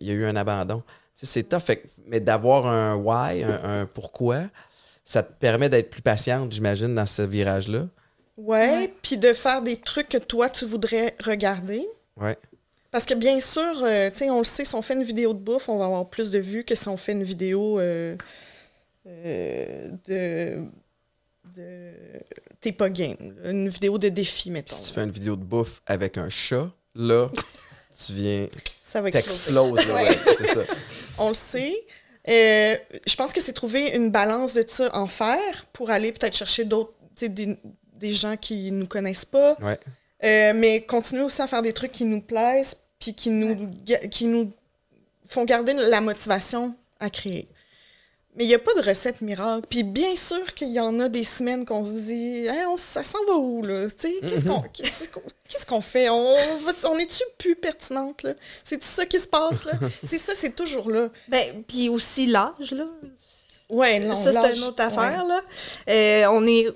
il y a eu un abandon. c'est tough, mais d'avoir un why, un, un, pourquoi, ça te permet d'être plus patiente, j'imagine, dans ce virage-là. Ouais, puis de faire des trucs que toi, tu voudrais regarder. Ouais. Parce que bien sûr, euh, on le sait, si on fait une vidéo de bouffe, on va avoir plus de vues que si on fait une vidéo euh, euh, de. T'es pas game. Une vidéo de défi, mettons. Si tu fais une vidéo de bouffe avec un chat, là, tu viens. Ça va exploser. On le sait. je pense que c'est trouver une balance de ça en faire pour aller peut-être chercher d'autres, des, des gens qui nous connaissent pas. Ouais. Euh, mais continuer aussi à faire des trucs qui nous plaisent, puis qui nous, qui nous font garder la motivation à créer. Mais il n'y a pas de recette miracle. Puis bien sûr qu'il y en a des semaines qu'on se dit ça s'en va où, là? Mm-hmm. Qu'est-ce qu'on fait? On, on est-tu plus pertinente, là? C'est ça qui se passe, c'est ça, c'est toujours là. Ben, puis aussi l'âge, là. Ouais, non, Ça, c'est une autre affaire, euh, on est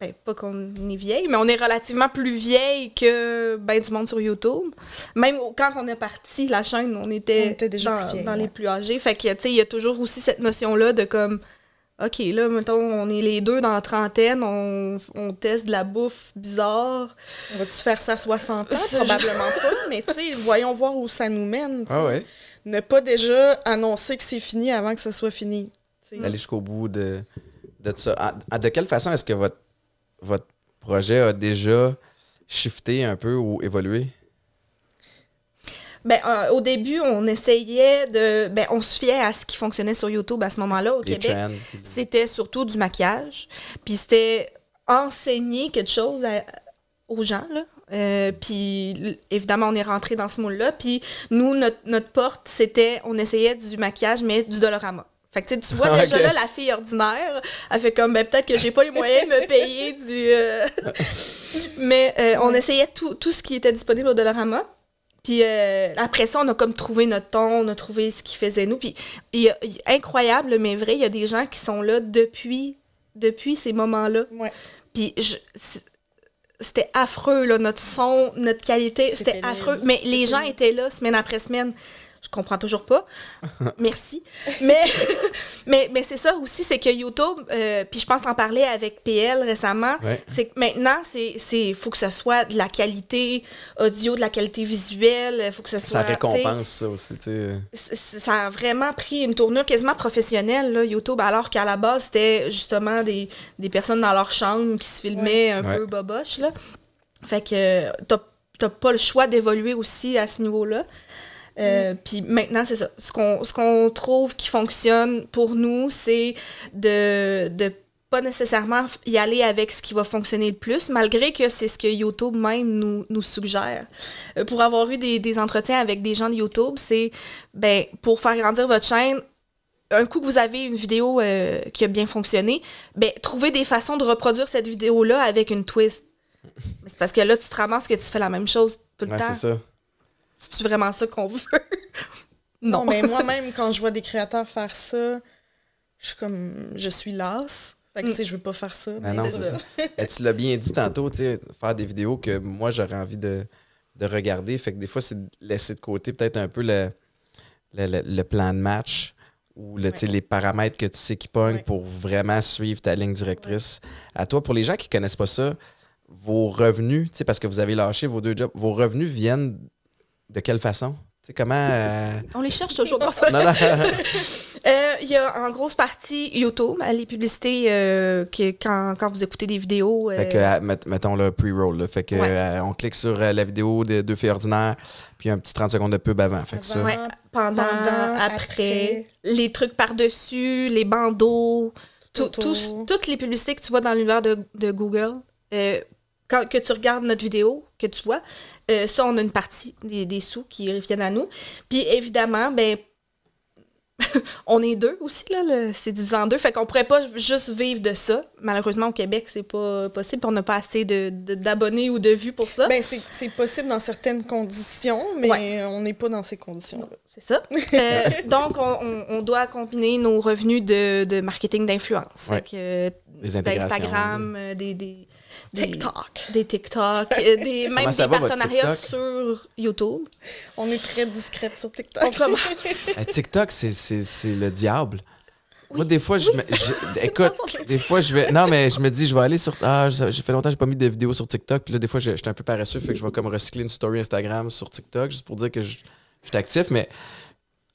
ben, pas qu'on est vieille, mais on est relativement plus vieille que ben du monde sur YouTube. Même quand on est parti la chaîne, on était, déjà dans, les plus âgés. Fait que, il y a toujours aussi cette notion-là de comme, OK, là, mettons, on est les deux dans la trentaine, on, teste de la bouffe bizarre. On va-tu faire ça à 60 ans? Probablement pas, mais tu sais, voyons voir où ça nous mène. Ah ne pas déjà annoncer que c'est fini avant que ce soit fini. Aller jusqu'au bout de, de ça. de quelle façon est-ce que votre votre projet a déjà shifté un peu ou évolué? Ben, euh, au début, on essayait de. Ben, on se fiait à ce qui fonctionnait sur YouTube à ce moment-là au Québec. C'était surtout du maquillage. Puis c'était enseigner quelque chose aux gens, euh, puis évidemment, on est rentré dans ce moule-là. Puis nous, notre, notre porte, c'était, on essayait du maquillage, mais du Dolorama tu vois déjà là la fille ordinaire, elle fait comme ben peut-être que j'ai pas les moyens de me payer du euh, mais euh, on essayait tout, tout ce qui était disponible au Dollarama. Puis euh, après ça, on a comme trouvé notre ton, on a trouvé ce qui faisait nous. Puis incroyable, mais vrai, il y a des gens qui sont là depuis, depuis ces moments-là. Puis c'était affreux, notre son, notre qualité, c'était affreux. Mais les gens étaient là semaine après semaine je comprends toujours pas. Merci. mais mais, mais c'est ça aussi, c'est que YouTube, euh, puis je pense en parler avec PL récemment, c'est que maintenant, il faut que ce soit de la qualité audio, de la qualité visuelle, faut que ce soit... Ça récompense ça aussi, Ça a vraiment pris une tournure quasiment professionnelle, là, YouTube, alors qu'à la base, c'était justement des, personnes dans leur chambre qui se filmaient un peu boboche, Fait que euh, t'as pas le choix d'évoluer aussi à ce niveau-là. Euh, mm. Puis maintenant, c'est ça. Ce qu'on ce qu'on trouve qui fonctionne pour nous, c'est de, de pas nécessairement y aller avec ce qui va fonctionner le plus, malgré que c'est ce que YouTube même nous, nous suggère. Euh, pour avoir eu des, des, entretiens avec des gens de YouTube, c'est ben pour faire grandir votre chaîne, un coup que vous avez une vidéo euh, qui a bien fonctionné, ben trouvez des façons de reproduire cette vidéo-là avec une twist. parce que là, tu te ramasses que tu fais la même chose tout le temps. C'est ça. C'est-tu vraiment ça qu'on veut? non. mais moi-même, quand je vois des créateurs faire ça, je suis comme, je suis lasse. Mm. je veux pas faire ça. c'est tu l'as bien dit tantôt, faire des vidéos que moi, j'aurais envie de, regarder. Fait que des fois, c'est laisser de côté peut-être un peu le, plan de match ou le, les paramètres que tu sais qui pour vraiment suivre ta ligne directrice. À toi, pour les gens qui connaissent pas ça, vos revenus, parce que vous avez lâché vos deux jobs, vos revenus viennent de quelle façon? comment. Euh, on les cherche toujours euh, Il y a en grosse partie YouTube, hein, les publicités euh, que, quand, quand, vous écoutez des vidéos. Fait que, mettons le pre-roll. Fait que on clique sur la vidéo des deux filles ordinaires, puis un petit 30 secondes de pub avant. pendant, après, les trucs par-dessus, les bandeaux, toutes les publicités que tu vois dans l'univers de, de, Google. Quand, que tu regardes notre vidéo, que tu vois. Euh, ça, on a une partie des, sous qui reviennent à nous. Puis évidemment, ben on est deux aussi, là, c'est divisé en deux. Fait qu'on pourrait pas juste vivre de ça. Malheureusement, au Québec, c'est pas possible. On n'a pas assez d'abonnés de, ou de vues pour ça. Ben, c'est possible dans certaines conditions, mais on n'est pas dans ces conditions-là. C'est ça. Euh, donc, on, doit combiner nos revenus de, marketing d'influence. Instagram, euh, des TikTok. Des, TikTok, même des partenariats sur YouTube. On est très discrète sur TikTok. On commence. TikTok, c'est le diable. Moi, des fois, je, me, écoute, des fois, je vais, non, mais je me dis, je vais aller sur, ah, j'ai fait longtemps, j'ai pas mis de vidéos sur TikTok, puis là, des fois, j'étais un peu paresseux, fait que je vais comme recycler une story Instagram sur TikTok, juste pour dire que je, je suis actif, mais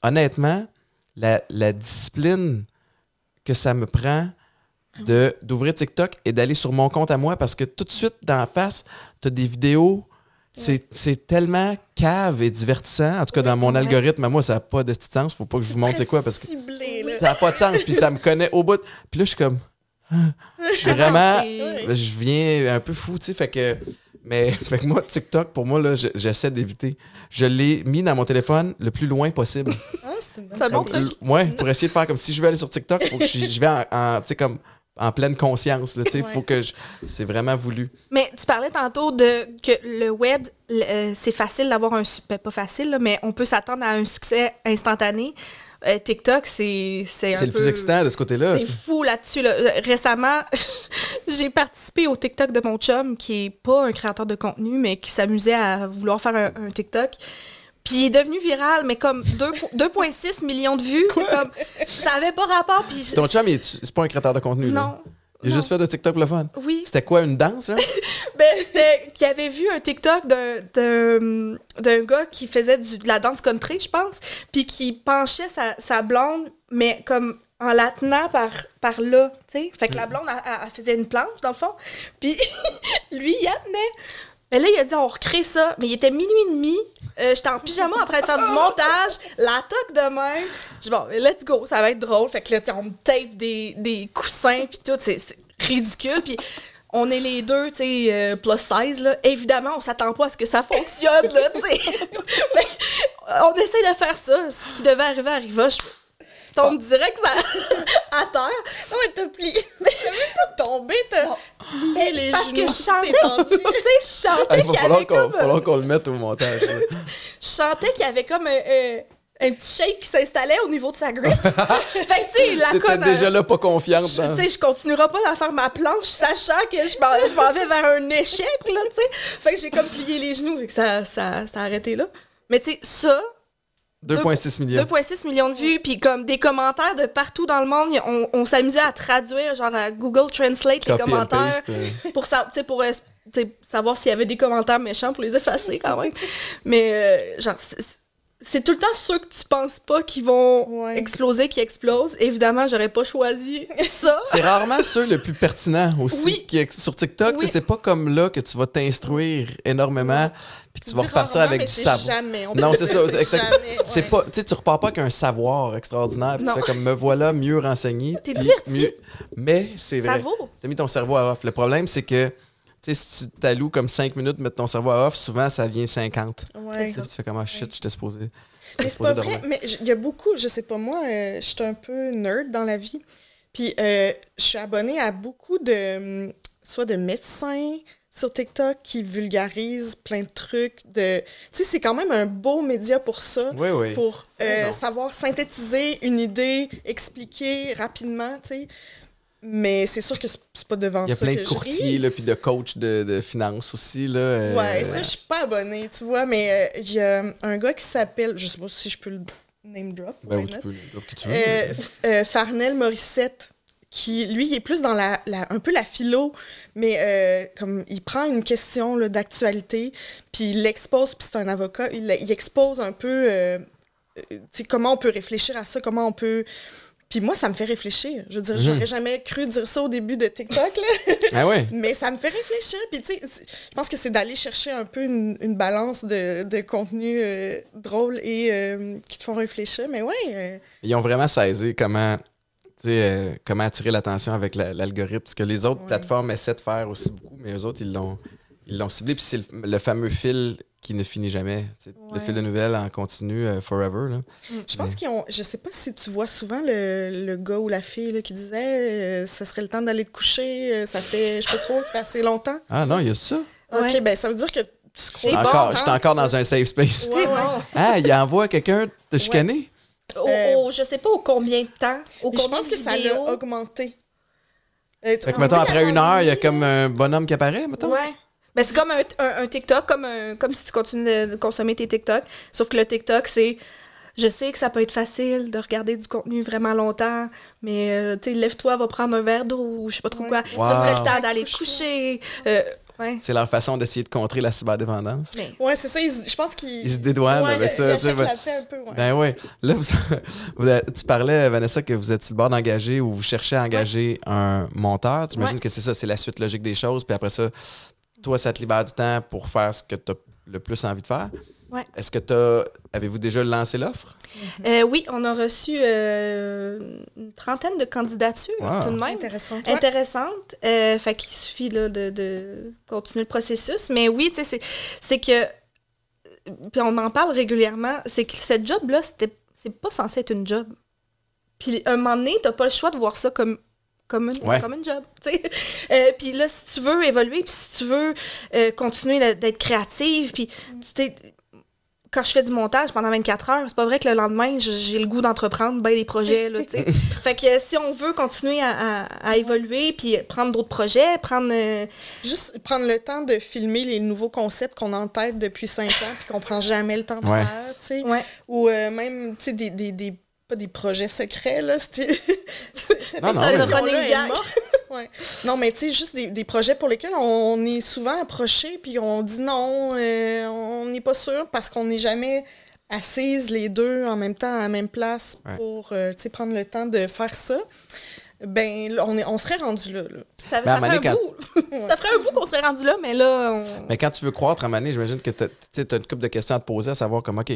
honnêtement, la, la discipline que ça me prend de, d'ouvrir TikTok et d'aller sur mon compte à moi parce que tout de suite, dans la face, tu des vidéos. C'est, tellement cave et divertissant. En tout cas, dans mon algorithme, à moi, ça n'a pas de sens. Faut pas que je vous montre c'est quoi parce que ça n'a pas de sens. Puis ça me connaît au bout. Puis là, je suis comme. Je suis vraiment. Je viens un peu fou, tu sais. Fait que. Mais fait que moi, TikTok, pour moi, là, j'essaie d'éviter. Je l'ai mis dans mon téléphone le plus loin possible. Ah, c'est une bonne pour essayer de faire comme si je veux aller sur TikTok, faut que je, vais en, en tu sais, comme en pleine conscience. Là, faut que C'est vraiment voulu. Mais tu parlais tantôt de que le web, euh, c'est facile d'avoir un... succès ben, pas facile, mais on peut s'attendre à un succès instantané. Euh, TikTok, c'est C'est le plus excitant de ce côté-là. C'est fou là-dessus. Là. Euh, récemment, j'ai participé au TikTok de mon chum, qui est pas un créateur de contenu, mais qui s'amusait à vouloir faire un TikTok. Puis il est devenu viral, mais comme 2,6 millions de vues. ça avait pas rapport. Ton chum, c'est pas un créateur de contenu. Non. Il a juste fait de TikTok le fun. Oui. C'était quoi, une danse, là? ben, c'était qu'il avait vu un TikTok d'un gars qui faisait de la danse country, je pense, puis qui penchait sa, blonde, mais comme en la par, par là, tu sais. Fait que la mm. blonde, elle, faisait une planche, dans le fond, puis lui, il y Mais là, il a dit, on recrée ça. Mais il était minuit et demi, euh, j'étais en pyjama en train de faire du montage, la toque de même. bon, let's go, ça va être drôle. Fait que là, on me tape des, coussins, puis tout, c'est ridicule. Puis on est les deux, tu euh, plus 16, là. Évidemment, on s'attend pas à ce que ça fonctionne, là, tu sais. on essaie de faire ça. Ce qui devait arriver arriva tombe direct ça, à terre. Non, mais t'as plié. T'as même pas tombé, t'as plié eh, les genoux. Parce que je chantais, tu sais, je ah, qu'il y avait comme... falloir euh, qu'on le mette au montage. je chantais qu'il y avait comme un... petit shake qui s'installait au niveau de sa grippe. fait que, tu sais, la conne. déjà euh, là pas confiante. Hein. Tu sais, je continuerai pas à faire ma planche, sachant que je m'en vais vers un échec, là, tu sais. Fait que j'ai comme plié les genoux, et que ça, ça, ça a arrêté là. Mais tu sais, ça, 2,6 millions. 2,6 millions de vues, puis comme des commentaires de partout dans le monde. On, s'amusait à traduire, genre à Google Translate les commentaires pour, pour savoir s'il y avait des commentaires méchants pour les effacer quand même. Mais euh, genre, c'est tout le temps ceux que tu penses pas qui vont exploser, qui explosent. Évidemment, j'aurais pas choisi ça. C'est rarement ceux le plus pertinent aussi. Qui, sur TikTok, Ce c'est pas comme là que tu vas t'instruire énormément puis tu, vas repartir avec du savoir. non, c'est ça. C'est pas, tu sais, repars pas avec un savoir extraordinaire. Puis tu fais comme me voilà mieux renseigné. T'es diverti. Mais c'est vrai. Tu vaut. T'as mis ton cerveau à off. Le problème, c'est que tu sais, si tu t'alloues comme 5 minutes, mettre ton cerveau à off, souvent ça vient 50. Ouais. Tu fais comme un ah, shit, j'étais supposé. Mais c'est pas vrai, mais il y a beaucoup, je sais pas moi, euh, je suis un peu nerd dans la vie. Puis euh, je suis abonnée à beaucoup de soit de médecins, sur TikTok qui vulgarise plein de trucs. De... Tu sais, c'est quand même un beau média pour ça, pour euh, savoir synthétiser une idée, expliquer rapidement, tu sais. Mais c'est sûr que c'est pas devant ça. Il y a plein de courtiers, là, puis de coachs de, finances aussi. Là, euh, Ouais, ça, je suis pas abonnée, tu vois, mais euh, il y a un gars qui s'appelle, je sais pas si je peux le name drop. Ben tu peux, Farnel Morissette qui, lui, il est plus dans la, un peu la philo, mais euh, comme il prend une question d'actualité, puis il l'expose, puis c'est un avocat, il, expose un peu euh, euh, comment on peut réfléchir à ça, comment on peut. Puis moi, ça me fait réfléchir. Je veux dire, je mhm. j'aurais jamais cru dire ça au début de TikTok, là. Ah mais ça me fait réfléchir. Puis tu sais, je pense que c'est d'aller chercher un peu une, balance de, de contenu drôle et qui te font réfléchir. Mais ouais. Ils ont vraiment saisi comment euh, comment attirer l'attention avec l'algorithme. parce que les autres plateformes essaient de faire aussi beaucoup, mais eux autres, ils l'ont, ils l'ont ciblé. Puis c'est le, fameux fil qui ne finit jamais. Le fil de nouvelles en continu euh, forever. Mm. Je pense qu'ils ont. Je sais pas si tu vois souvent le, gars ou la fille qui disait euh, ce serait le temps d'aller te coucher, ça fait, je sais trop, ça assez longtemps. Ah non, il y a ça. Ok, ben ça veut dire que tu scrolles. crois encore, j'étais encore dans un safe space. Ah, il envoie quelqu'un te chicaner. Je euh, je sais pas au combien de temps. je pense que ça l'a augmenté. Euh, fait mettons, après une heure, il y a comme un bonhomme qui apparaît, mettons. c'est comme un, TikTok, comme, comme si tu continues de consommer tes TikTok. Sauf que le TikTok, c'est. Je sais que ça peut être facile de regarder du contenu vraiment longtemps, mais euh, tu lève-toi, va prendre un verre d'eau ou je sais pas trop quoi. Ça serait le temps d'aller te coucher. C'est leur façon d'essayer de contrer la cyberdépendance. Oui, c'est ça. je pense qu'ils. se dédouanent avec ça. ben, un peu, oui. Ben Là, tu parlais, Vanessa, que vous êtes sur le bord d'engager ou vous cherchez à engager un monteur. Tu imagines que c'est ça, c'est la suite logique des choses. Puis après ça, toi, ça te libère du temps pour faire ce que tu as le plus envie de faire. Est-ce que tu Avez-vous déjà lancé l'offre? Euh, oui, on a reçu euh, une trentaine de candidatures tout de même. Intéressante. Intéressante. Euh, fait qu'il suffit de, continuer le processus. Mais oui, tu c'est, c'est que. Puis on en parle régulièrement. C'est que cette job-là, c'était, c'est pas censé être une job. Puis à un moment donné, t'as pas le choix de voir ça comme comme une, job. puis là, si tu veux évoluer, puis si tu veux continuer d'être créative, puis tu t'es quand je fais du montage pendant 24 heures, c'est pas vrai que le lendemain, j'ai le goût d'entreprendre ben des projets. Là, fait que euh, si on veut continuer à, évoluer, puis prendre d'autres projets, prendre... Euh, Juste prendre le temps de filmer les nouveaux concepts qu'on a en tête depuis 5 ans, puis qu'on prend jamais le temps de faire, Ou euh, même, tu des, des des projets secrets, là. C'était. non, non, mais... ouais. non, mais tu sais, juste des, projets pour lesquels on est souvent approché, puis on dit non, euh, on n'est pas sûr parce qu'on n'est jamais assise les deux en même temps à la même place pour euh, prendre le temps de faire ça, ben on, est, on serait rendu là. Ça, ferait un bout qu'on serait rendu là, mais là. Mais quand tu veux croître à Mané, j'imagine que tu as une couple de questions à te poser, à savoir comme OK,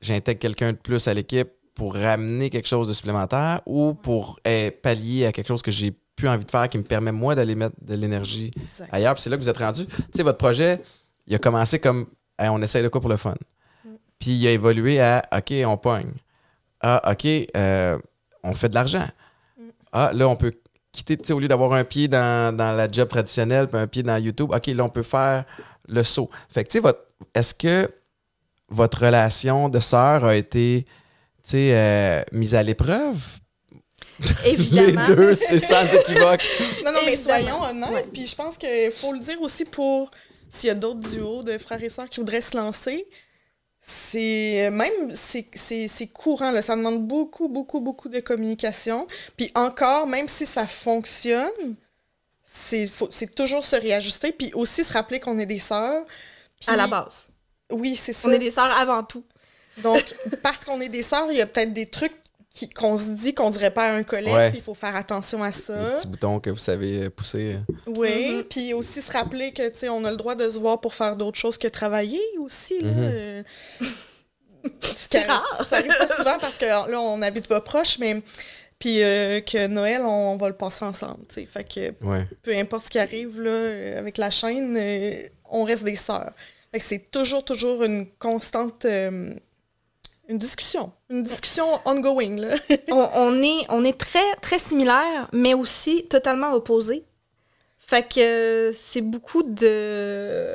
j'intègre quelqu'un de plus à l'équipe, pour ramener quelque chose de supplémentaire ou pour eh, pallier à quelque chose que j'ai plus envie de faire qui me permet moi d'aller mettre de l'énergie ailleurs. Puis c'est là que vous êtes rendu. Tu sais, votre projet, il a commencé comme eh, on essaye de quoi pour le fun. Mm. Puis il a évolué à OK, on pogne. Ah, OK, euh, on fait de l'argent. Mm. Ah, là, on peut quitter, tu sais, au lieu d'avoir un pied dans, la job traditionnelle puis un pied dans YouTube, OK, là, on peut faire le saut. Fait que, tu est-ce que votre relation de sœur a été tu euh, mise à l'épreuve. Évidemment. Les deux, c'est sans équivoque. non, non, mais soyons honnêtes. Puis je pense qu'il faut le dire aussi pour s'il y a d'autres duos de frères et sœurs qui voudraient se lancer. C'est même, c'est courant, là. ça demande beaucoup, beaucoup, beaucoup de communication. Puis encore, même si ça fonctionne, c'est toujours se réajuster, puis aussi se rappeler qu'on est des sœurs. À la base. Oui, c'est ça. On est des sœurs avant tout. Donc, parce qu'on est des sœurs, il y a peut-être des trucs qu'on se dit qu'on dirait pas à un collègue, puis il faut faire attention à ça. Les petits que vous savez pousser. Hein. Oui, mm-hmm. puis aussi se rappeler que tu sais, on a le droit de se voir pour faire d'autres choses que travailler aussi. là. Mm-hmm. C'est rare. Ça arrive pas souvent parce que là, on n'habite pas proche, mais puis euh, que Noël, on, va le passer ensemble. sais. Fait que peu importe ce qui arrive là, euh, avec la chaîne, euh, on reste des sœurs. c'est toujours, toujours une constante une discussion, une discussion ongoing. on, est, on est très, très similaires, mais aussi totalement opposés. Fait que euh, c'est beaucoup de.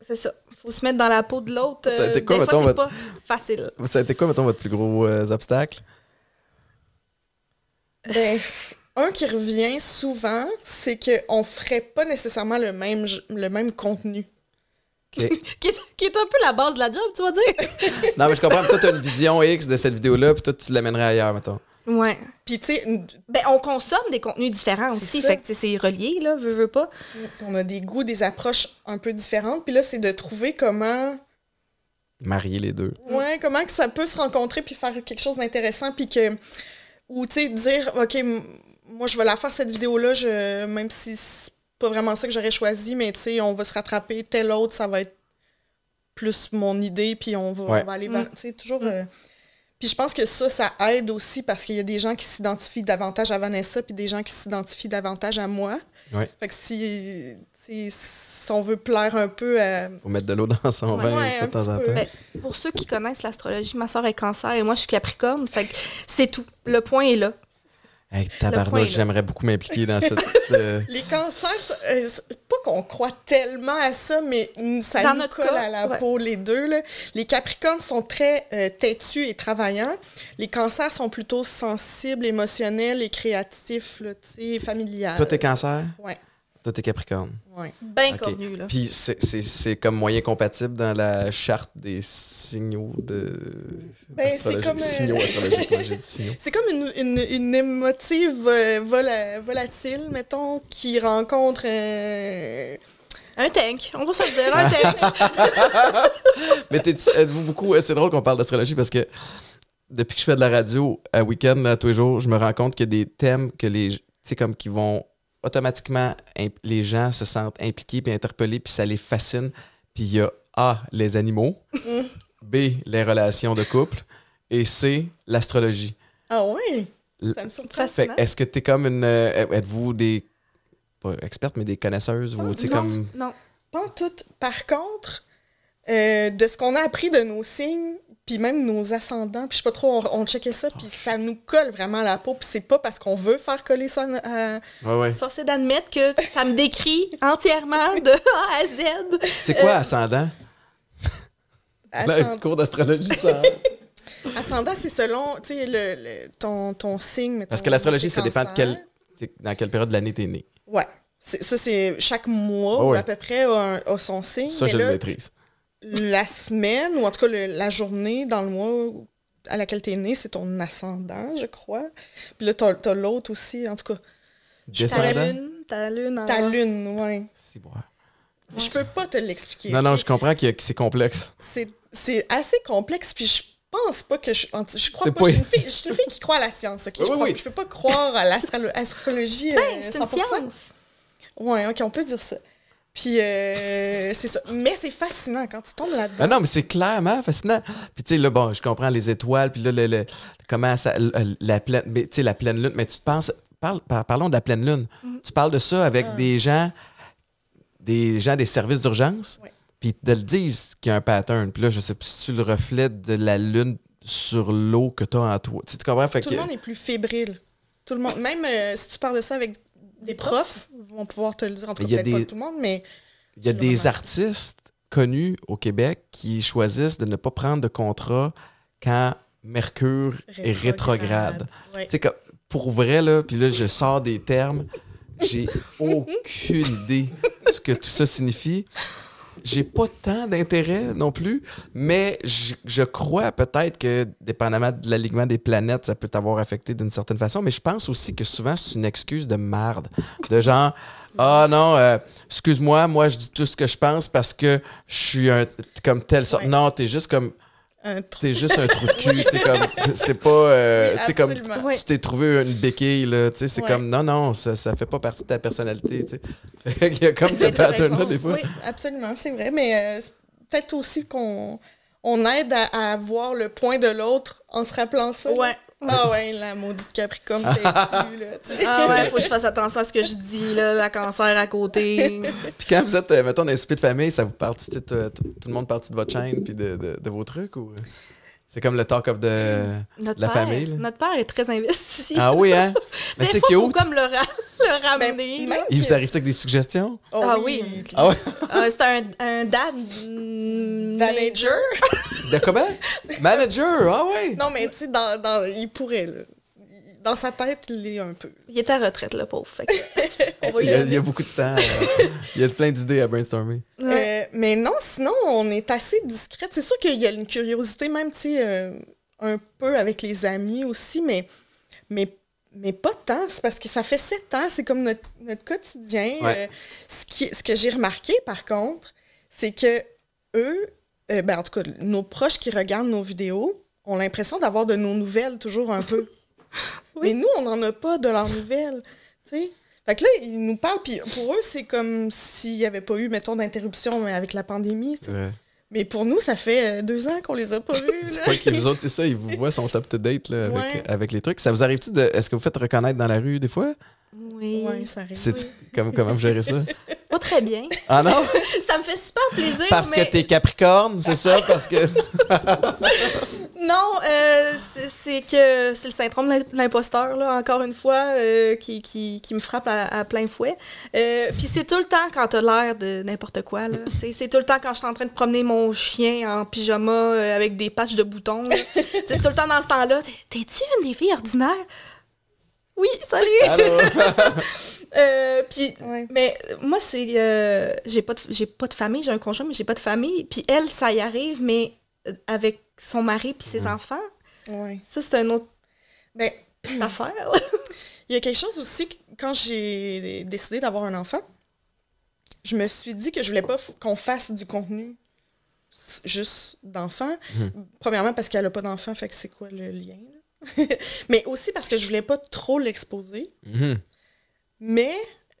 C'est ça. Faut se mettre dans la peau de l'autre. Ça a été euh, quoi, mettons, votre... facile. Ça a été quoi, votre plus gros euh, obstacle? Ben, un qui revient souvent, c'est qu'on ferait pas nécessairement le même, le même contenu. qui, est, un peu la base de la job, tu vas dire. non, mais je comprends. Toi, tu as une vision X de cette vidéo-là, puis toi, tu l'amènerais ailleurs, mettons. Ouais. Puis, tu sais, ben, on consomme des contenus différents aussi. Fait que, c'est relié, là, veux, veux pas. On a des goûts, des approches un peu différentes. Puis là, c'est de trouver comment. Marier les deux. Ouais, comment que ça peut se rencontrer puis faire quelque chose d'intéressant. Puis que. Ou, tu sais, dire, OK, moi, je vais la faire cette vidéo-là, je... même si vraiment ça que j'aurais choisi, mais tu sais, on va se rattraper. Tel autre, ça va être plus mon idée, puis on va, aller vers. Mm. toujours. Mm. Euh, puis je pense que ça, ça aide aussi parce qu'il y a des gens qui s'identifient davantage à Vanessa puis des gens qui s'identifient davantage à moi. Fait que si, si, on veut plaire un peu à... mettre de l'eau dans son vin ben, pour ceux qui connaissent l'astrologie, ma soeur est cancer et moi je suis capricorne. Fait c'est tout. Le point est là. Hey, tabarnouche, j'aimerais beaucoup m'impliquer dans cette. Euh, les cancers, euh, pas qu'on croit tellement à ça, mais ça nous colle à la peau, les deux. Les Capricornes sont très euh, têtus et travaillants. Les cancers sont plutôt sensibles, émotionnels et créatifs, sais, familiales. Toi, t'es cancer? Oui. Toi, t'es Capricorne. Oui. Bien connu, là. Puis c'est comme moyen compatible dans la charte des signaux de. Ben, c'est comme. Euh, c'est comme une, émotive euh, volatile, mettons, qui rencontre. Euh, un tank, on va se le dire, un tank. Mais êtes-vous beaucoup. C'est drôle qu'on parle d'astrologie parce que depuis que je fais de la radio à week-end, tous les jours, je me rends compte que des thèmes que les. Tu sais, comme qui vont automatiquement, les gens se sentent impliqués puis interpellés, puis ça les fascine. Puis il y a A, les animaux, mm. B, les relations de couple, et C, l'astrologie. Ah oui? Ça me Est-ce que tu es comme une. Euh, êtes-vous des. pas expertes, mais des connaisseuses? non, oh, comme... non, pas toutes. Par contre, euh, de ce qu'on a appris de nos signes, puis même nos ascendants, puis je sais pas trop, on, checkait ça, puis ça nous colle vraiment à la peau, puis c'est pas parce qu'on veut faire coller ça. Euh, Forcé d'admettre que ça me décrit entièrement de A à Z. C'est quoi euh, ascendant? ascendant? cours d'astrologie, ça. Hein? ascendant, c'est selon, le, ton, ton signe. parce que l'astrologie, ça dépend de quel dans quelle période de l'année es né. Ouais. Ça, c'est chaque mois, à peu près, a, son signe. Ça, je le maîtrise la semaine, ou en tout cas la journée dans le mois à laquelle tu es né, c'est ton ascendant, je crois. Puis là, tu as, l'autre aussi, en tout cas. Ta lune, ta lune. Hein? Ta lune, oui. C'est bon. Je peux pas te l'expliquer. Non, non, je comprends que, c'est complexe. C'est assez complexe, puis je pense pas que je. Je crois pas. Je, suis fille, je, une fille, qui croit à la science, OK? je, peux pas croire à l'astrologie. ben, c'est euh, une science. Oui, OK, on peut dire ça. Puis euh, c'est ça. Mais c'est fascinant quand tu tombes là-dedans. Ah non, mais c'est clairement fascinant. Puis tu sais, là, bon, je comprends les étoiles, puis là, le, le, comment ça. la pleine, la pleine lune, mais tu te penses. parlons de la pleine lune. Mm. Tu parles de ça avec ah. des gens des gens des services d'urgence, puis ils te le disent qu'il y a un pattern. Puis là, je sais pas si tu le reflet de la lune sur l'eau que tu as en toi. Tu, comprends? Tout le monde est plus fébrile. Tout le monde. Même euh, si tu parles de ça avec des profs vont pouvoir te le dire, en tout tout le monde, mais. Il y a des artistes connus au Québec qui choisissent de ne pas prendre de contrat quand Mercure est rétrograde. pour vrai, là, puis là, je sors des termes, j'ai aucune idée de ce que tout ça signifie j'ai pas tant d'intérêt non plus, mais je, je crois peut-être que, dépendamment de l'alignement des planètes, ça peut t'avoir affecté d'une certaine façon, mais je pense aussi que souvent, c'est une excuse de merde De genre, ah oh non, euh, excuse-moi, moi, je dis tout ce que je pense parce que je suis un, comme telle sorte. Non, t'es juste comme T'es juste un trou de cul, comme c'est pas euh, comme tu t'es trouvé une béquille là, c'est comme non non, ça ça fait pas partie de ta personnalité, Il y a comme cette pattern là des fois. Oui, absolument, c'est vrai, mais euh, peut-être aussi qu'on on aide à, à, voir le point de l'autre en se rappelant ça. Ouais. Ah ouais, la maudite Capricorne t'es là. Ah ouais, faut que je fasse attention à ce que je dis, là, la cancer à côté. puis quand vous êtes, euh, mettons, dans un souper de famille, ça vous parle, tout, tout, le monde parle de votre chaîne puis de vos trucs ou? C'est comme le talk of the, de la famille. Notre père est très investi. Ah oui, hein? Mais c'est qui comme le, le ramener. il ben, vous arrive avec des suggestions? Oh ah oui. Ah, ouais. Ah, c'est un, un, dad. Manager. de comment? Manager, ah oui. Non, mais tu sais, dans, dans, il pourrait. Là dans sa tête, il est un peu. Il est à retraite, le pauvre. il, y a, beaucoup de temps. Euh, il y a plein d'idées à brainstormer. Euh, mais non, sinon, on est assez discrète. C'est sûr qu'il y a une curiosité, même, euh, un peu avec les amis aussi, mais, mais mais pas tant. C'est parce que ça fait sept ans, c'est comme notre, quotidien. ce, qui, ce que j'ai remarqué, par contre, c'est que eux, ben, en tout cas, nos proches qui regardent nos vidéos ont l'impression d'avoir de nos nouvelles toujours un peu. Mais nous, on n'en a pas de leurs nouvelles. sais Fait que là, ils nous parlent, puis pour eux, c'est comme s'il n'y avait pas eu, mettons, d'interruption avec la pandémie. Mais pour nous, ça fait euh, deux ans qu'on les a pas vus. c'est pas que vous autres, c'est ça, ils vous voient, sont top to date avec, les trucs. Ça vous arrive-tu de. Est-ce que vous faites reconnaître dans la rue des fois? Oui. ça arrive. C'est, comment vous gérez ça? Oh, très bien. Ah non? ça me fait super plaisir. Parce que que t'es Capricorne, c'est ça? Parce que. non, euh, c'est que c'est le syndrome de l'imposteur, là, encore une fois, euh, qui, qui, me frappe à, plein fouet. Euh, puis c'est tout le temps quand t'as l'air de n'importe quoi, là. c'est tout le temps quand je suis en train de promener mon chien en pyjama avec des patchs de boutons. c'est tout le temps dans ce temps-là. T'es-tu une des filles ordinaires? Oui, salut! Euh, puis, mais moi, c'est. Euh, j'ai pas, de, pas de famille, j'ai un conjoint, mais j'ai pas de famille. Puis elle, ça y arrive, mais euh, avec son mari puis ses mhm. enfants. Ça, c'est un autre. Ben, affaire. Il y a quelque chose aussi, quand j'ai décidé d'avoir un enfant, je me suis dit que je voulais pas qu'on fasse du contenu juste d'enfants. Mhm. Premièrement, parce qu'elle a pas d'enfant, fait que c'est quoi le lien? mais aussi parce que je voulais pas trop l'exposer. Mhm. Mais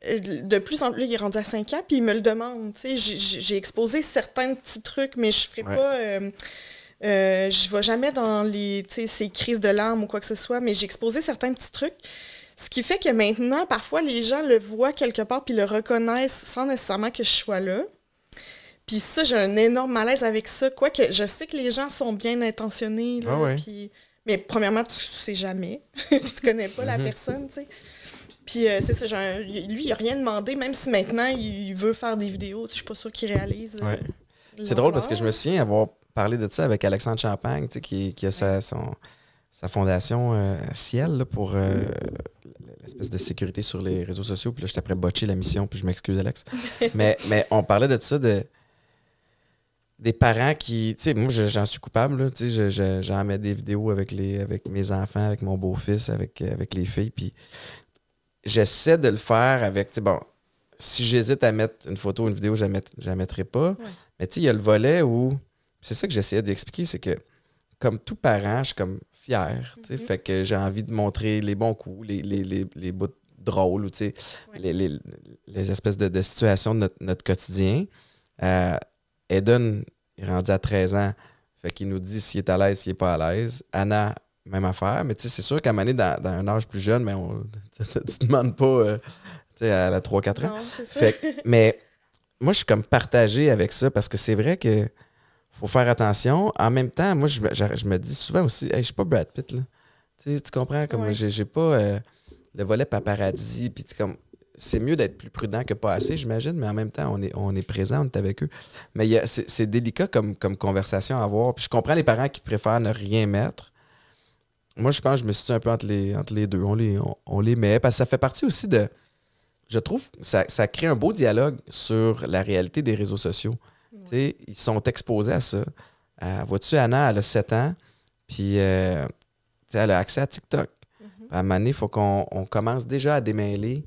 euh, de plus en plus, il est rendu à 5 ans, puis il me le demande. J'ai, j'ai exposé certains petits trucs, mais je ferai pas. Euh, euh, je ne vais jamais dans les, ces crises de larmes ou quoi que ce soit, mais j'ai exposé certains petits trucs. Ce qui fait que maintenant, parfois, les gens le voient quelque part puis le reconnaissent sans nécessairement que je sois là. Puis ça, j'ai un énorme malaise avec ça. Quoique, je sais que les gens sont bien intentionnés. Là, ah mais premièrement, tu sais jamais. tu connais pas la mhm. personne, tu sais. Puis euh, c'est ça, lui, il n'a rien demandé, même si maintenant il veut faire des vidéos. Je suis pas sûre qu'il réalise. Euh, c'est drôle parce que je me souviens avoir parlé de ça avec Alexandre Champagne, qui, a sa, fondation euh, Ciel pour l'espèce de sécurité sur les réseaux sociaux. Puis là, j'étais après botcher la mission, puis je m'excuse, Alex. mais, mais on parlait de ça, de des parents qui. Tu sais, moi, j'en suis coupable. Tu sais, j'en mets des vidéos avec, les, avec mes enfants, avec mon beau-fils, avec, euh, avec les filles. Puis j'essaie de le faire avec. Tu sais, bon, si j'hésite à mettre une photo une vidéo, je la mettrai pas. Mais tu sais, il y a le volet où. C'est ça que j'essayais d'expliquer, c'est que comme tout parent, je suis comme fier. tu sais mhm. Fait que j'ai envie de montrer les bons coups, les, les, les, les bouts drôles ou sais les, les, espèces de, situations de notre, quotidien. Euh, Eden est rendu à 13 ans. Fait qu'il nous dit s'il est à l'aise, s'il n'est pas à l'aise. Anna, même affaire. Mais tu sais, c'est sûr qu'à Mané, dans, un âge plus jeune, mais on, tu te demandes pas euh, à la 3-4 ans. mais moi, je suis comme partagé avec ça parce que c'est vrai que faut faire attention. En même temps, moi, je, me dis souvent aussi, je je suis pas Brad Pitt. Tu, comprends? Comme j'ai, pas euh, le volet paparazzi. Puis comme, c'est mieux d'être plus prudent que pas assez, j'imagine, mais en même temps, on est, on est présent, avec eux. Mais c'est délicat comme, comme conversation à avoir. Puis je comprends les parents qui préfèrent ne rien mettre. Moi, je pense que je me situe un peu entre les, entre les deux. On les, on, les met parce que ça fait partie aussi de. Je trouve ça, ça crée un beau dialogue sur la réalité des réseaux sociaux. sais, Ils sont exposés à ça. Euh, vois-tu, Anna, elle a 7 ans, puis euh, elle a accès à TikTok. Mm-hmm. À un moment il faut qu'on commence déjà à démêler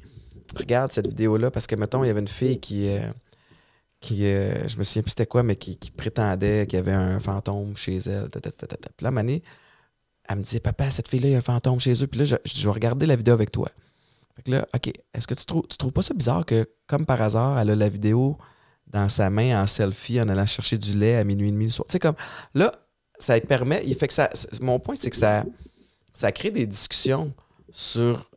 regarde cette vidéo-là parce que, mettons, il y avait une fille qui. Euh, qui euh, je me souviens plus c'était quoi, mais qui, prétendait qu'il y avait un fantôme chez elle. à Puis là, Mané, elle me disait Papa, cette fille-là, il y a un fantôme chez eux. Puis là, je, je, vais regarder la vidéo avec toi. Fait que là, OK, est-ce que tu trouves, tu trouves pas ça bizarre que, comme par hasard, elle a la vidéo dans sa main en selfie en allant chercher du lait à minuit et demi le soir? Tu sais, comme là, ça permet. Il fait que ça, mon point, c'est que ça, ça crée des discussions sur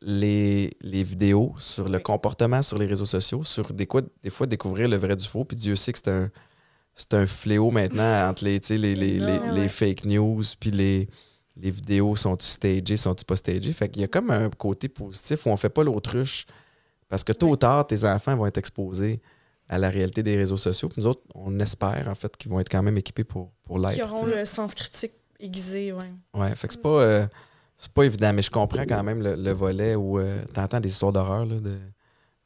les, les, vidéos, sur le comportement sur les réseaux sociaux, sur des, quoi, des fois découvrir le vrai du faux. Puis Dieu sait que c'est un, c'est un fléau maintenant entre les, les, les, fake news, puis les, vidéos sont-tu stagées, sont-tu pas stagées. Fait qu'il y a comme un côté positif où on fait pas l'autruche. Parce que tôt ou tard, tes enfants vont être exposés à la réalité des réseaux sociaux. Puis nous autres, on espère en fait qu'ils vont être quand même équipés pour, pour l'être. Ils auront le sens critique aiguisé, ouais. Ouais, fait que c'est mm. pas. Euh, c'est pas évident, mais je comprends quand même le, volet où euh, tu entends des histoires d'horreur de, de,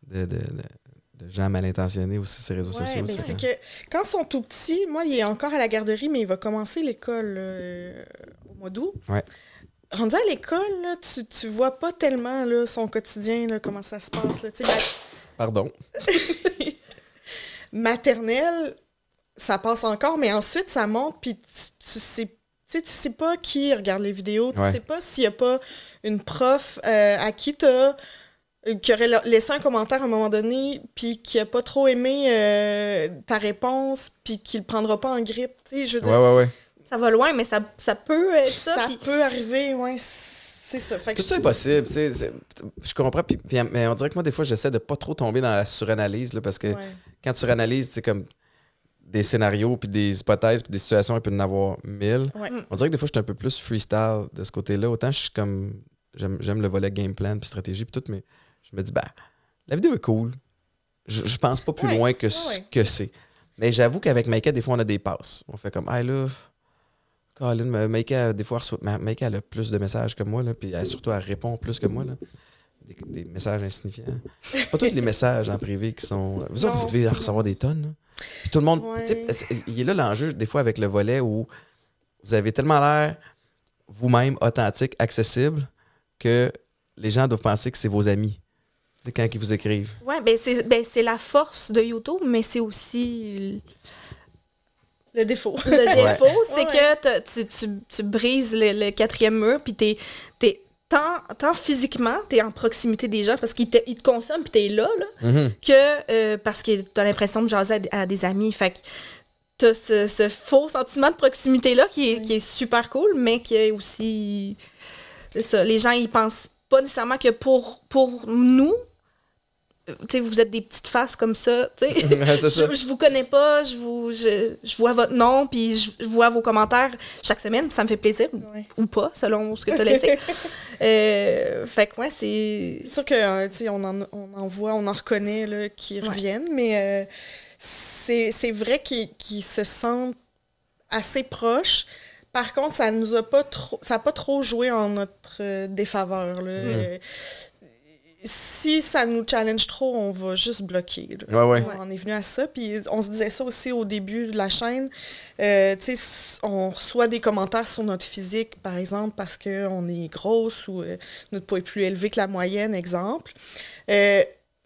de, de, gens mal intentionnés aussi ces réseaux ouais, sociaux. Mais c'est que quand ils sont tout petits, moi, il est encore à la garderie, mais il va commencer l'école euh, au mois d'août. Ouais. Rendu à l'école, tu, tu vois pas tellement là, son quotidien, comment ça se passe. Là. Pardon. Maternelle, ça passe encore, mais ensuite, ça monte, puis tu, tu sais tu sais, tu sais pas qui regarde les vidéos, tu sais pas s'il y a pas une prof euh, à qui t'as euh, qui aurait laissé un commentaire à un moment donné, puis qui a pas trop aimé euh, ta réponse, puis qui le prendra pas en grippe, tu sais, je veux dire, Ça va loin, mais ça, ça peut être ça. Ça peut arriver, ouais. C'est ça. Fait Tout est possible, tu sais. Je comprends, puis mais on dirait que moi, des fois, j'essaie de pas trop tomber dans la suranalyse, parce que quand tu suranalyses, c'est comme des scénarios, puis des hypothèses, puis des situations, et peut en avoir mille. Mm. On dirait que des fois, je suis un peu plus freestyle de ce côté-là. Autant je suis comme. J'aime le volet game plan, puis stratégie, puis tout, mais je me dis, bah, la vidéo est cool. Je, je pense pas plus loin que ce que c'est. Mais j'avoue qu'avec Maïka, des fois, on a des passes. On fait comme, ah là, Colin, Maïka, des fois, elle a plus de messages que moi, là, puis elle, surtout, elle répond plus que moi. Là. Des, messages insignifiants. pas tous les messages en privé qui sont. Euh, vous autres, vous devez recevoir des tonnes. Puis tout le monde. Il Il a là l'enjeu, des fois, avec le volet où vous avez tellement l'air vous-même authentique, accessible, que les gens doivent penser que c'est vos amis. quand ils vous écrivent. Oui, ben, ben, c'est la force de YouTube, mais c'est aussi. Le défaut. Le défaut, c'est que tu, brises le, quatrième mur, puis t'es, tant, physiquement, tu es en proximité des gens parce qu'ils te, consomment puis tu es là, mhm. que euh, parce que tu as l'impression de jaser à, des amis. Fait que tu ce, faux sentiment de proximité-là qui, est super cool, mais qui est aussi. les gens, ils pensent pas nécessairement que pour, pour nous, vous êtes des petites faces comme ça. je, vous connais pas, je, vous, je, vois votre nom, puis je, vois vos commentaires chaque semaine, ça me fait plaisir, ou pas, selon ce que tu as laissé. Euh, fait que, c'est. C'est sûr qu'on euh, en, on en voit, on en reconnaît là, qui reviennent, mais euh, c'est vrai qu'ils se sentent assez proches. Par contre, ça nous a pas trop, ça pas trop joué en notre défaveur. Là. Mm si ça nous challenge trop, on va juste bloquer. On est venu à ça. Puis on se disait ça aussi au début de la chaîne. Euh, on reçoit des commentaires sur notre physique, par exemple, parce qu'on est grosse ou euh, notre poids est plus élevé que la moyenne, exemple. Euh,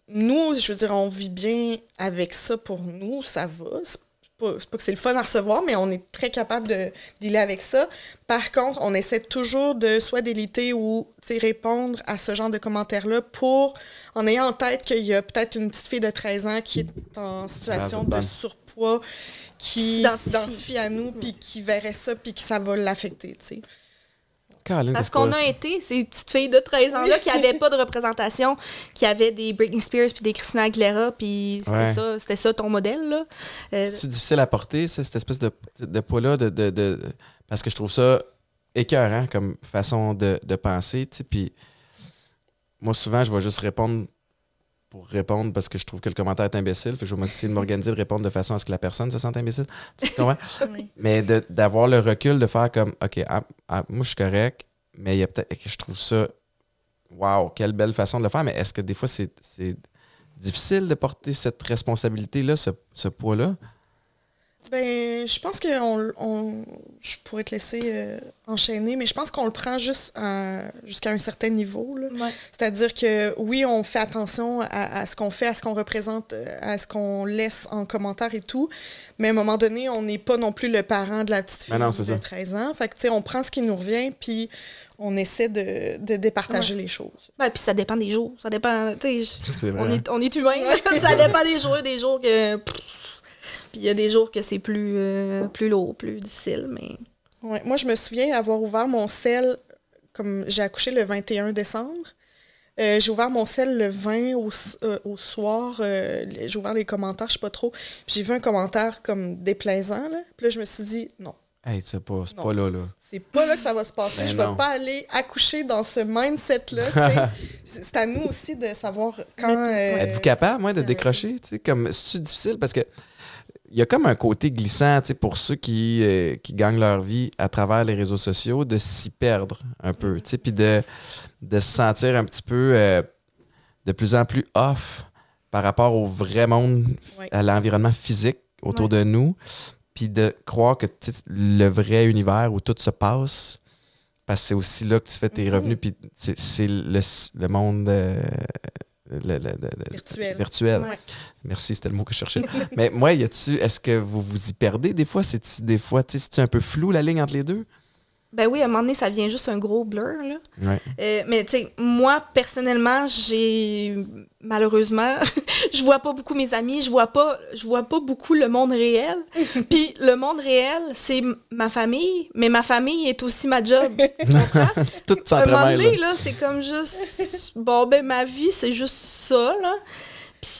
nous, je veux dire, on vit bien avec ça pour nous, ça va pas, pas que c'est le fun à recevoir, mais on est très capable de aller avec ça. Par contre, on essaie toujours de soit déliter ou répondre à ce genre de commentaires-là pour, en ayant en tête qu'il y a peut-être une petite fille de 13 ans qui est en situation de surpoids, qui s'identifie à nous, puis qui verrait ça, puis que ça va l'affecter. Parce qu'on a été ces petites filles de 13 ans-là qui n'avaient pas de représentation, qui avaient des Britney Spears puis des Christina Aguilera, puis c'était ça, ça ton modèle. Là. Euh, C'est difficile à porter, cette espèce de, de poids-là, de, parce que je trouve ça écœurant comme façon de, de penser. Puis moi, souvent, je vais juste répondre pour répondre parce que je trouve que le commentaire est imbécile. je vais essayer de m'organiser de répondre de façon à ce que la personne se sente imbécile. Mais d'avoir le recul, de faire comme OK, ah, ah, moi je suis correct, mais il y a peut-être. Je trouve ça. Waouh, quelle belle façon de le faire. Mais est-ce que des fois c'est difficile de porter cette responsabilité-là, ce, ce poids-là? Ben, je pense que je pourrais te laisser euh, enchaîner, mais je pense qu'on le prend juste jusqu'à un certain niveau. C'est-à-dire que oui, on fait attention à, ce qu'on fait, à ce qu'on représente, euh, à ce qu'on laisse en commentaire et tout, mais à un moment donné, on n'est pas non plus le parent de la petite ben fille de 13 ans. Fait que, tu sais, on prend ce qui nous revient, puis on essaie de, départager les choses. Ben, puis ça dépend des jours. Ça dépend, on, hein. est, on est humain. ça dépend des jours, des jours que il y a des jours que c'est plus, euh, plus lourd, plus difficile, mais... Ouais. Moi, je me souviens avoir ouvert mon sel, comme j'ai accouché le 21 décembre. Euh, j'ai ouvert mon sel le 20 euh, au, soir. j'ai ouvert les commentaires, je sais pas trop. J'ai vu un commentaire comme déplaisant. Là. Puis là, je me suis dit, non. Hey, c'est pas, là, là. C'est pas là que ça va se passer. Ben je ne vais pas aller accoucher dans ce mindset-là. c'est à nous aussi de savoir quand. Êtes-vous capable, moi, de décrocher? Comme, c'est difficile parce que il y a comme un côté glissant pour ceux qui, euh, qui, gagnent leur vie à travers les réseaux sociaux de s'y perdre un peu, mm-hmm. puis de, de se sentir un petit peu euh, de plus en plus off par rapport au vrai monde, à l'environnement physique autour de nous, puis de croire que le vrai univers où tout se passe, parce que c'est aussi là que tu fais tes mm-hmm. revenus, puis c'est le, le, monde. Euh, virtuel. Merci, c'était le mot que je cherchais. Mais moi, y a-tu, est-ce que vous vous y perdez des fois? C'est-tu des fois, tu un peu flou la ligne entre les deux? Ben oui, à un moment donné, ça vient juste un gros blur. Là. Euh, mais tu sais, moi, personnellement, j'ai malheureusement, je vois pas beaucoup mes amis, je vois pas, je vois pas beaucoup le monde réel. Puis le monde réel, c'est ma famille, mais ma famille est aussi ma job. c'est à un moment donné, c'est comme juste bon ben ma vie, c'est juste ça, Puis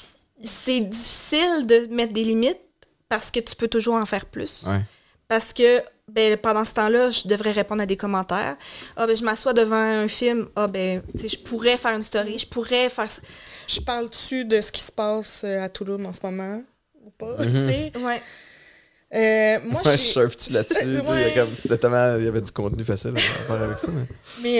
c'est difficile de mettre des limites parce que tu peux toujours en faire plus. Parce que ben, pendant ce temps-là, je devrais répondre à des commentaires. Ah, ben, je m'assois devant un film. Ah, ben, je pourrais faire une story. Je pourrais faire. Je parle-tu de ce qui se passe euh, à Toulouse en ce moment ou pas? Mm-hmm. Tu euh, moi, je surfe là-dessus? Euh, il, y avait du contenu facile à faire avec ça. Mais,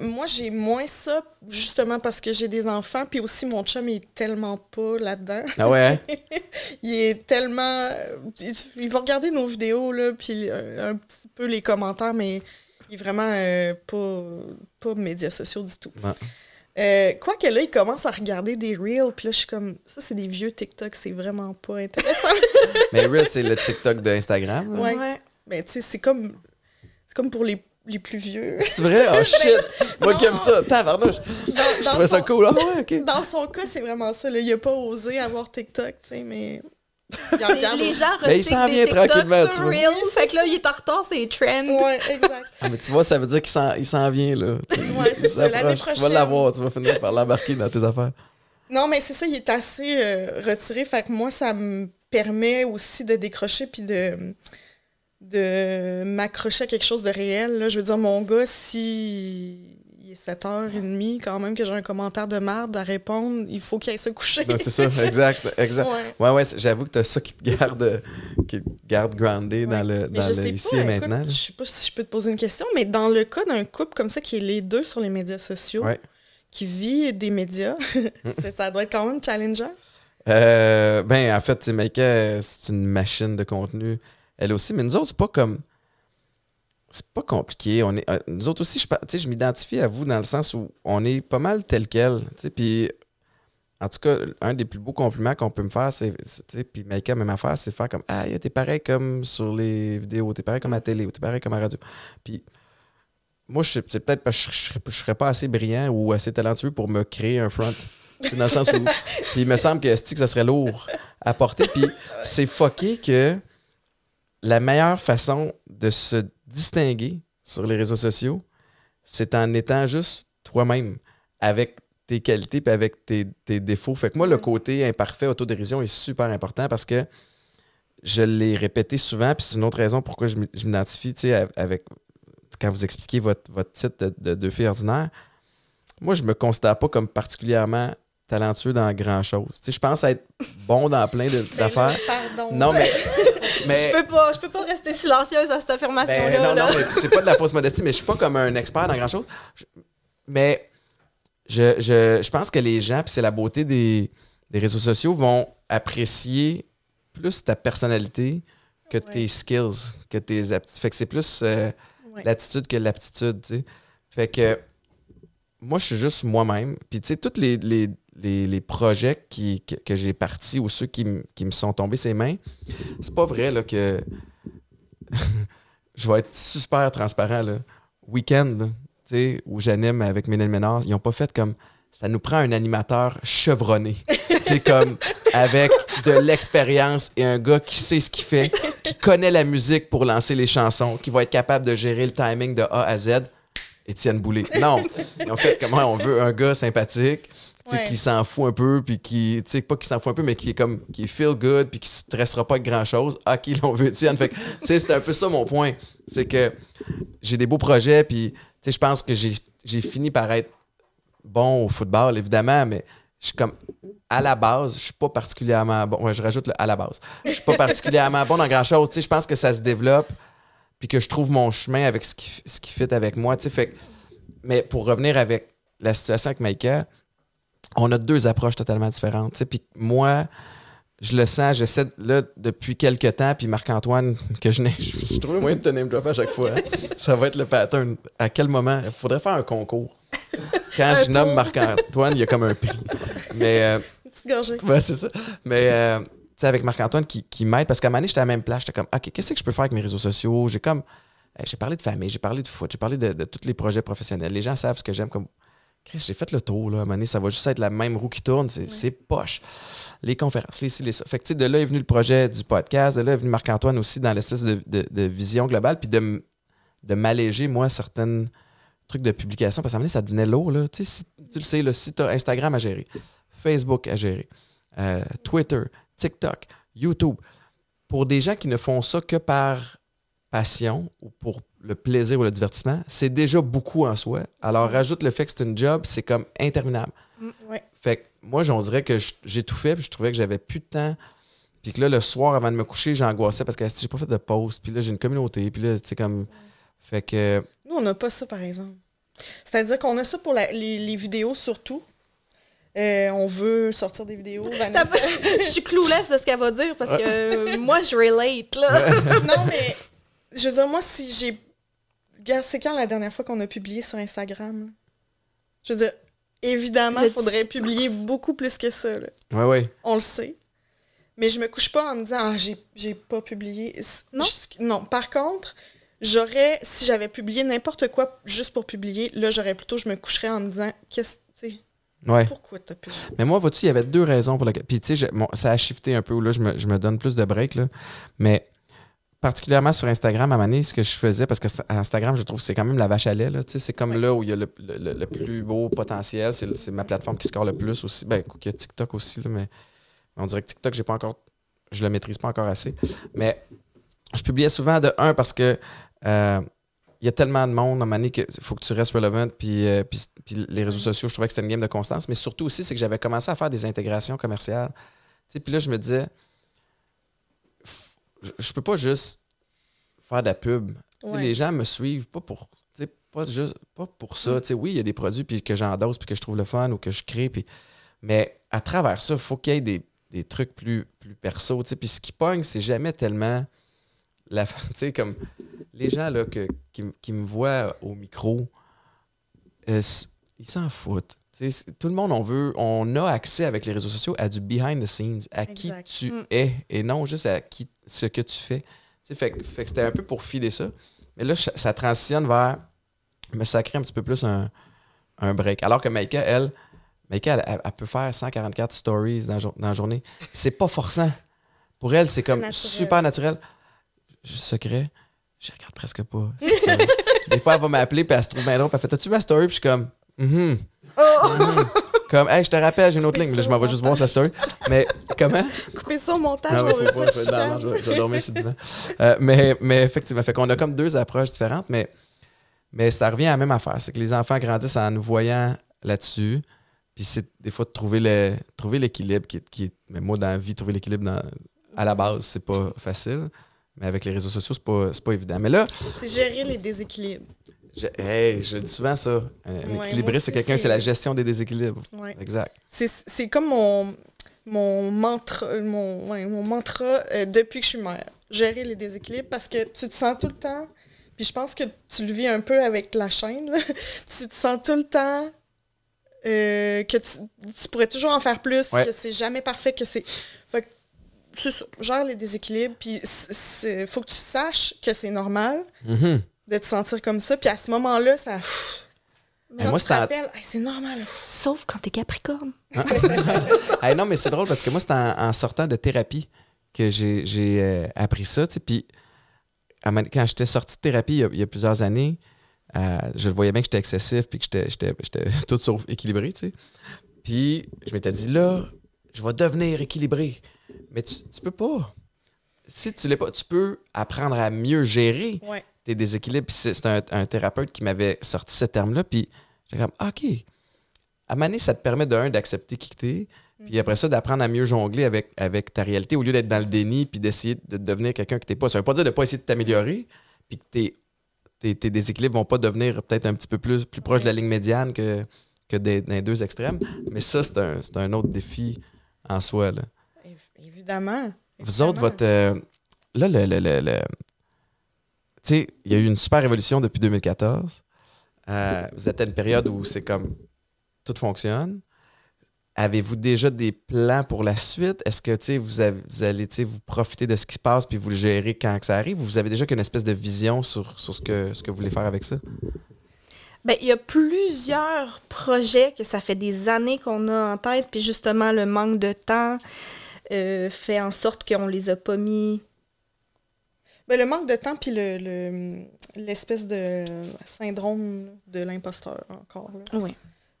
euh, moi, j'ai moins ça, justement parce que j'ai des enfants. Puis aussi, mon chum, est tellement pas là-dedans. Ah ouais? Hein? il est tellement. Il, va regarder nos vidéos, là, puis un petit peu les commentaires, mais il est vraiment pas, médias sociaux du tout. Euh, quoi que là, il commence à regarder des Reels, puis là, je suis comme, ça, c'est des vieux TikTok, c'est vraiment pas intéressant. mais Reels, c'est le TikTok d'Instagram. Ouais. ouais. Mais ben, tu sais, c'est comme, c'est comme pour les, les plus vieux. C'est vrai? Oh shit! Ben, Moi comme aime ça, tabarnouche! Je trouvais ça cool. Hein. Dans son cas, c'est vraiment ça. Il a pas osé avoir TikTok, tu sais, mais il les, les gens mais il s'en vient tranquillement, tu fait que là, il est en retard, c'est trend. Ah, mais tu vois, ça veut dire qu'il s'en vient, là. c'est Tu vas l'avoir, tu vas finir par l'embarquer dans tes affaires. Non, mais c'est ça, il est assez euh, retiré. Fait que moi, ça me permet aussi de décrocher puis de, de m'accrocher à quelque chose de réel. Là. Je veux dire, mon gars, si 7h30, quand même que j'ai un commentaire de marde à répondre, il faut qu'il aille se coucher. c'est ça, exact, exact. Ouais, ouais, j'avoue que t'as ça qui te garde, qui garde groundé dans le, dans le ici maintenant. Je sais pas si je peux te poser une question, mais dans le cas d'un couple comme ça qui est les deux sur les médias sociaux, qui vit des médias, mm. ça doit être quand même un Euh, ben, en fait, Maïka, c'est une machine de contenu, elle aussi, mais nous autres, c'est pas comme c'est pas compliqué. On est, euh, nous autres aussi, je, je m'identifie à vous dans le sens où on est pas mal tel quel. Puis, en tout cas, un des plus beaux compliments qu'on peut me faire, c'est. Puis, Maïka, même affaire, c'est de faire comme Ah, t'es pareil comme sur les vidéos, t'es pareil comme à la télé, ou t'es pareil comme à la radio. Puis, moi, c'est peut-être parce je, ne serais pas assez brillant ou assez talentueux pour me créer un front. dans le sens où. Puis, il me semble que, ça serait lourd à porter. Puis, c'est fucké que la meilleure façon de se distinguer sur les réseaux sociaux, c'est en étant juste toi-même, avec tes qualités puis avec tes, défauts. Fait que moi, le côté imparfait, autodérision est super important parce que je l'ai répété souvent, puis c'est une autre raison pourquoi je m'identifie, avec quand vous expliquez votre, votre titre de, de, ordinaire, Moi, je me considère pas comme particulièrement talentueux dans grand chose. Tu je pense être bon dans plein ben d'affaires. non, mais je, peux pas, je peux pas rester silencieuse à cette affirmation-là. Ben, non, non, c'est pas de la fausse modestie, mais je suis pas comme un expert dans grand-chose. Mais je, pense que les gens, puis c'est la beauté des, réseaux sociaux, vont apprécier plus ta personnalité que tes skills, que tes aptitudes. Fait que c'est plus euh, l'attitude que l'aptitude, tu sais. Fait que moi, je suis juste moi-même. Puis, tu sais, toutes les, les, les, les, projets que, j'ai partis ou ceux qui, me sont tombés ses mains, c'est pas vrai que je vais être super transparent. Le Week-end, où j'anime avec Ménel Ménard, ils n'ont pas fait comme ça nous prend un animateur chevronné. comme avec de l'expérience et un gars qui sait ce qu'il fait, qui connaît la musique pour lancer les chansons, qui va être capable de gérer le timing de A à Z. Étienne Boulay. Non, ils ont fait comment on veut un gars sympathique qui s'en fout un peu, puis qui, tu sais, pas qui s'en fout un peu, mais qui est comme, qui feel good, puis qui se stressera pas avec grand chose. Ah, qui l'on veut, dire. Fait c'est un peu ça mon point. C'est que j'ai des beaux projets, puis, je pense que j'ai fini par être bon au football, évidemment, mais je suis comme, à la base, je suis pas particulièrement bon. je rajoute à la base. Je suis pas particulièrement bon dans grand chose. Tu je pense que ça se développe, puis que je trouve mon chemin avec ce qui, ce qui fit avec moi, tu sais. Fait mais pour revenir avec la situation avec Micah, on a deux approches totalement différentes. Puis moi, je le sens, j'essaie là depuis quelques temps, puis Marc-Antoine, que je n'ai. Je, trouve le moyen de te name à chaque fois. Hein. Ça va être le pattern. À quel moment? Il faudrait faire un concours. Quand je nomme Marc-Antoine, il y a comme un prix. Mais. Euh, petite c'est ça. Mais. Euh, avec Marc-Antoine qui, qui m'aide, parce qu'à un moment j'étais à la même place. J'étais comme, OK, qu'est-ce que je peux faire avec mes réseaux sociaux? J'ai comme, j'ai parlé de famille, j'ai parlé de foot, j'ai parlé de, de, tous les projets professionnels. Les gens savent ce que j'aime comme Chris, j'ai fait le tour, là, à un moment ça va juste être la même roue qui tourne, c'est poche. Les conférences, les ci, les de là est venu le projet du podcast, de là est venu Marc-Antoine aussi dans l'espèce de, vision globale, puis de, m'alléger, moi, certains trucs de publication, parce qu'à un moment donné, ça devenait lourd, là. Tu, sais, le sais, si tu as Instagram à gérer, Facebook à gérer, euh, Twitter, TikTok, YouTube, pour des gens qui ne font ça que par passion ou pour le plaisir ou le divertissement, c'est déjà beaucoup en soi. Alors, rajoute le fait que c'est une job, c'est comme interminable. Mm, fait que moi, j'en dirais que j'ai tout fait, puis je trouvais que j'avais plus de temps. Puis que là, le soir, avant de me coucher, j'angoissais parce que j'ai pas fait de pause. Puis là, j'ai une communauté. Puis là, c'est comme. Fait que. Nous, on n'a pas ça, par exemple. C'est-à-dire qu'on a ça pour les, vidéos surtout. Euh, on veut sortir des vidéos. je suis clouless de ce qu'elle va dire parce que euh, moi, je relate, là. non, mais je veux dire, moi, si j'ai Regarde, c'est quand la dernière fois qu'on a publié sur Instagram? Je veux dire, évidemment, il faudrait publier beaucoup plus que ça. Là. Ouais, On le sait. Mais je me couche pas en me disant, ah, j'ai pas publié. Non. non. Par contre, j'aurais, si j'avais publié n'importe quoi juste pour publier, là, j'aurais plutôt, je me coucherais en me disant, qu'est-ce que. Ouais. Pourquoi t'as publié? Mais moi, vois-tu, il y avait deux raisons pour la. Puis, tu sais, ça a shifté un peu. Là, je me, je me donne plus de break, là. Mais particulièrement sur Instagram, à Mané, ce que je faisais, parce que Instagram, je trouve que c'est quand même la vache à lait. C'est comme là où il y a le, plus beau potentiel. C'est ma plateforme qui score le plus aussi. Ben, il y a TikTok aussi, mais on dirait que TikTok, j'ai pas encore. Je le maîtrise pas encore assez. Mais je publiais souvent de un parce que euh, il y a tellement de monde à Mané qu'il faut que tu restes relevant. Euh, puis, puis, les réseaux sociaux, je trouvais que c'était une game de constance. Mais surtout aussi, c'est que j'avais commencé à faire des intégrations commerciales. sais puis là, je me disais, je peux pas juste faire de la pub. Les gens me suivent pas pour pas pour ça. Oui, il y a des produits puis que j'endosse puis que je trouve le fun ou que je crée. Mais à travers ça, il faut qu'il y ait des, trucs plus, plus perso. Puis ce qui pogne, c'est jamais tellement la comme les gens là, que, qui, me voient au micro, euh, ils s'en foutent tout le monde, on veut, on a accès avec les réseaux sociaux à du behind the scenes, à qui tu mm. es et non juste à qui, ce que tu fais. fait, que c'était un peu pour filer ça. Mais là, ça transitionne vers Mais ça crée un petit peu plus un, break. Alors que Maïka, elle, Maïka, elle, peut faire 144 stories dans, dans la journée. C'est pas forçant. Pour elle, c'est comme super naturel. Je, secret, je regarde presque pas. des fois, elle va m'appeler, puis elle se trouve bien drôle. Puis elle fait « tu ma story Puis je suis comme mm-hmm. Oh. comme, hey, je te rappelle, j'ai une autre ligne. je m'en vais juste voir ça, c'est Mais comment? Couper ça au montage. Non, mais pas, je, vais, dormir le euh, mais, effectivement, fait qu'on a comme deux approches différentes, mais, mais ça revient à la même affaire. C'est que les enfants grandissent en nous voyant là-dessus. Puis c'est des fois de trouver, le, trouver l'équilibre qui, qui Mais moi, dans la vie, trouver l'équilibre dans, à la base, c'est pas facile. Mais avec les réseaux sociaux, c'est pas, c'est pas évident. Mais là. C'est gérer les déséquilibres. Je, dis souvent ça. Un c'est quelqu'un, c'est la gestion des déséquilibres. Exact. C'est comme mon, mon mantra, mon, mon mantra euh, depuis que je suis mère. Gérer les déséquilibres parce que tu te sens tout le temps, puis je pense que tu le vis un peu avec la chaîne, tu te sens tout le temps euh, que tu, pourrais toujours en faire plus, que c'est jamais parfait, que c'est. ça, gère les déséquilibres, puis il faut que tu saches que c'est normal. Mm-hmm de te sentir comme ça. Puis à ce moment-là, ça. Mais moi, c'est normal. Sauf quand t'es Capricorne. Ah. non, mais c'est drôle parce que moi, c'est en, sortant de thérapie que j'ai euh, appris ça. Puis quand j'étais sorti de thérapie il y a, plusieurs années, euh, je le voyais bien que j'étais excessif puis que j'étais tout sauf équilibré. Puis je m'étais dit là, je vais devenir équilibré. Mais tu, tu peux pas. Si tu l'es pas, tu peux apprendre à mieux gérer. Ouais tes déséquilibres. C'est un, thérapeute qui m'avait sorti ce terme-là. Puis j'ai comme, ah, OK. À ça te permet, d'un, d'accepter qui t'es. Puis après ça, d'apprendre à mieux jongler avec, avec ta réalité au lieu d'être dans le déni puis d'essayer de devenir quelqu'un que t'es pas. Ça veut pas dire de pas essayer de t'améliorer puis que tes, tes, tes, vont pas devenir peut-être un petit peu plus, plus proche de la ligne médiane que, que des, dans deux extrêmes. Mais ça, c'est un, autre défi en soi. Évidemment, Vous autres, votre. Euh, là, le, il y a eu une super évolution depuis 2014. Euh, vous êtes à une période où c'est comme tout fonctionne. Avez-vous déjà des plans pour la suite? Est-ce que vous, vous allez vous profiter de ce qui se passe puis vous le gérez quand ça arrive? Vous avez déjà qu'une espèce de vision sur, ce, que, ce que vous voulez faire avec ça? Ben, il y a plusieurs projets que ça fait des années qu'on a en tête, puis justement, le manque de temps euh, fait en sorte qu'on les a pas mis ben, le manque de temps, puis l'espèce le, l'espèce de syndrome de l'imposteur, encore. Oui.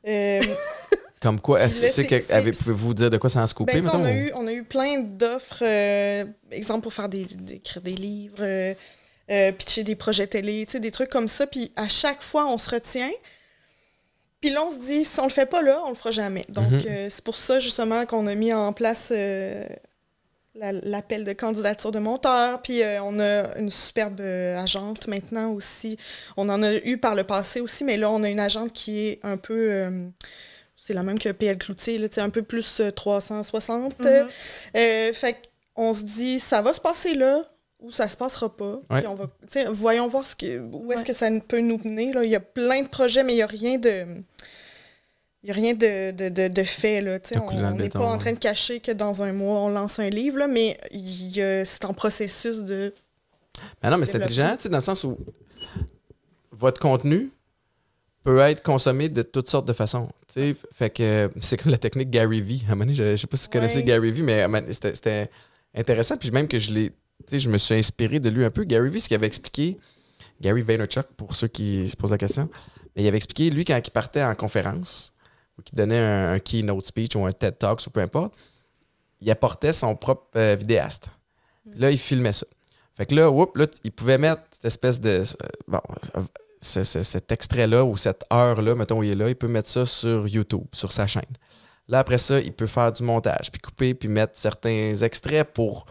Euh, comme quoi, est-ce que vous pouvez-vous dire de quoi ça a se ben, on, a eu, on a eu plein d'offres, euh, exemple pour faire des, écrire des livres, euh, pitcher des projets télé, des trucs comme ça. Puis à chaque fois, on se retient. Puis là, on se dit, si on le fait pas là, on le fera jamais. Donc, mm-hmm. c'est pour ça, justement, qu'on a mis en place l'appel de candidature de monteur. Puis euh, on a une superbe euh, agente maintenant aussi. On en a eu par le passé aussi, mais là, on a une agente qui est un peu... Euh, c'est la même que PL Cloutier, un peu plus 360. Mm-hmm. fait on se dit, ça va se passer là ou ça se passera pas. on va, voyons voir ce que, où est-ce que ça peut nous mener. Il y a plein de projets, mais il n'y a rien de... Il n'y a rien de, fait. Là, on n'est pas en train de cacher que dans un mois, on lance un livre, là, mais c'est en processus de. Ben non, mais c'est intelligent, dans le sens où votre contenu peut être consommé de toutes sortes de façons. Fait que c'est comme la technique Gary Vee À un moment je ne sais pas si vous connaissez Gary Vee mais c'était intéressant. Puis même que je l'ai. Je me suis inspiré de lui un peu. Gary Vee ce qu'il avait expliqué, Gary Vaynerchuk, pour ceux qui se posent la question, mais il avait expliqué, lui, quand il partait en conférence, qui donnait un, keynote speech ou un TED Talks ou peu importe, il apportait son propre euh, vidéaste. Mm. là, il filmait ça. Fait que là, il pouvait mettre cette espèce de. Euh, bon, cet extrait-là ou cette heure-là, mettons, il est là, il peut mettre ça sur YouTube, sur sa chaîne. Là, après ça, il peut faire du montage, puis couper, puis mettre certains extraits pour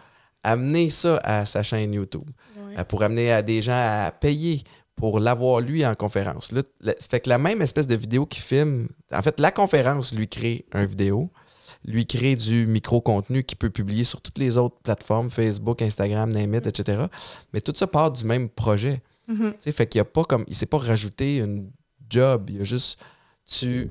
amener ça à sa chaîne YouTube, euh, pour amener à des gens à payer pour l'avoir lui en conférence. fait que la même espèce de vidéo qui filme, en fait, la conférence lui crée un vidéo, lui crée du micro-contenu qu'il peut publier sur toutes les autres plateformes, Facebook, Instagram, Namit, mm. etc. Mais tout ça part du même projet. Mm-hmm. Fait qu'il a pas comme. Il s'est pas rajouté une job. Il y a juste. Tu.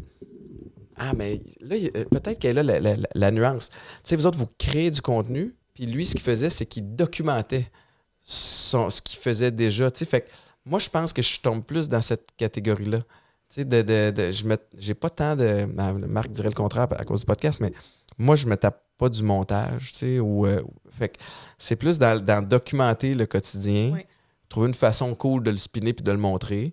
Ah, mais là, euh, peut-être qu'elle a la, nuance. Tu vous autres, vous créez du contenu, puis lui, ce qu'il faisait, c'est qu'il documentait son, ce qu'il faisait déjà. fait moi, je pense que je tombe plus dans cette catégorie-là. Tu sais, de, je j'ai pas tant de. Marc dirait le contraire à cause du podcast, mais moi, je me tape pas du montage, tu sais, ou. Euh, fait c'est plus dans, documenter le quotidien, trouver une façon cool de le spinner puis de le montrer.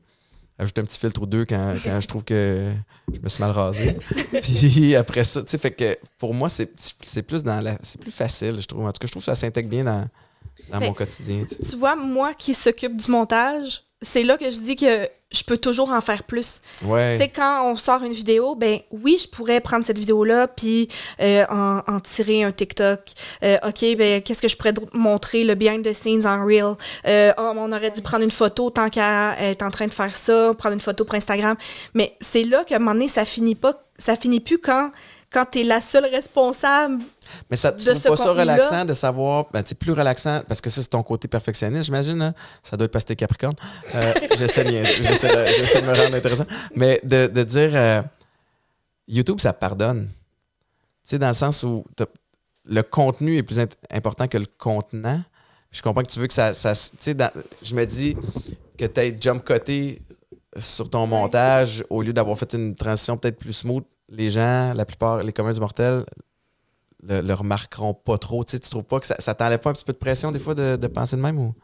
Ajouter un petit filtre ou deux quand, je trouve que je me suis mal rasé. puis après ça, tu sais, fait que pour moi, c'est plus dans la. C'est plus facile, je trouve. En tout cas, je trouve que ça s'intègre bien dans, mon quotidien. tu vois, moi qui s'occupe du montage, c'est là que je dis que je peux toujours en faire plus. Ouais. Tu sais, quand on sort une vidéo, ben oui, je pourrais prendre cette vidéo-là puis euh, en, tirer un TikTok. Euh, OK, ben qu'est-ce que je pourrais montrer, le behind the scenes en real ». Euh, oh, on aurait dû prendre une photo tant qu'elle est en train de faire ça, prendre une photo pour Instagram. Mais c'est là qu'à un moment donné, ça finit pas, ça finit plus quand, quand tu es la seule responsable mais ça, tu trouves pas ça relaxant de savoir, ben, plus relaxant, parce que ça, c'est ton côté perfectionniste, j'imagine, hein? ça doit être parce que t'es Capricorne. Euh, j'essaie, de, me rendre intéressant. Mais de, dire, euh, YouTube, ça pardonne. Tu sais, dans le sens où le contenu est plus important que le contenant. Je comprends que tu veux que ça. ça sais je me dis que tu aies jump côté sur ton montage au lieu d'avoir fait une transition peut-être plus smooth. Les gens, la plupart, les communs du mortel, le, le, remarqueront pas trop. Tu, sais, tu trouves pas que ça, t'enlève pas un petit peu de pression des fois de, penser de même ou,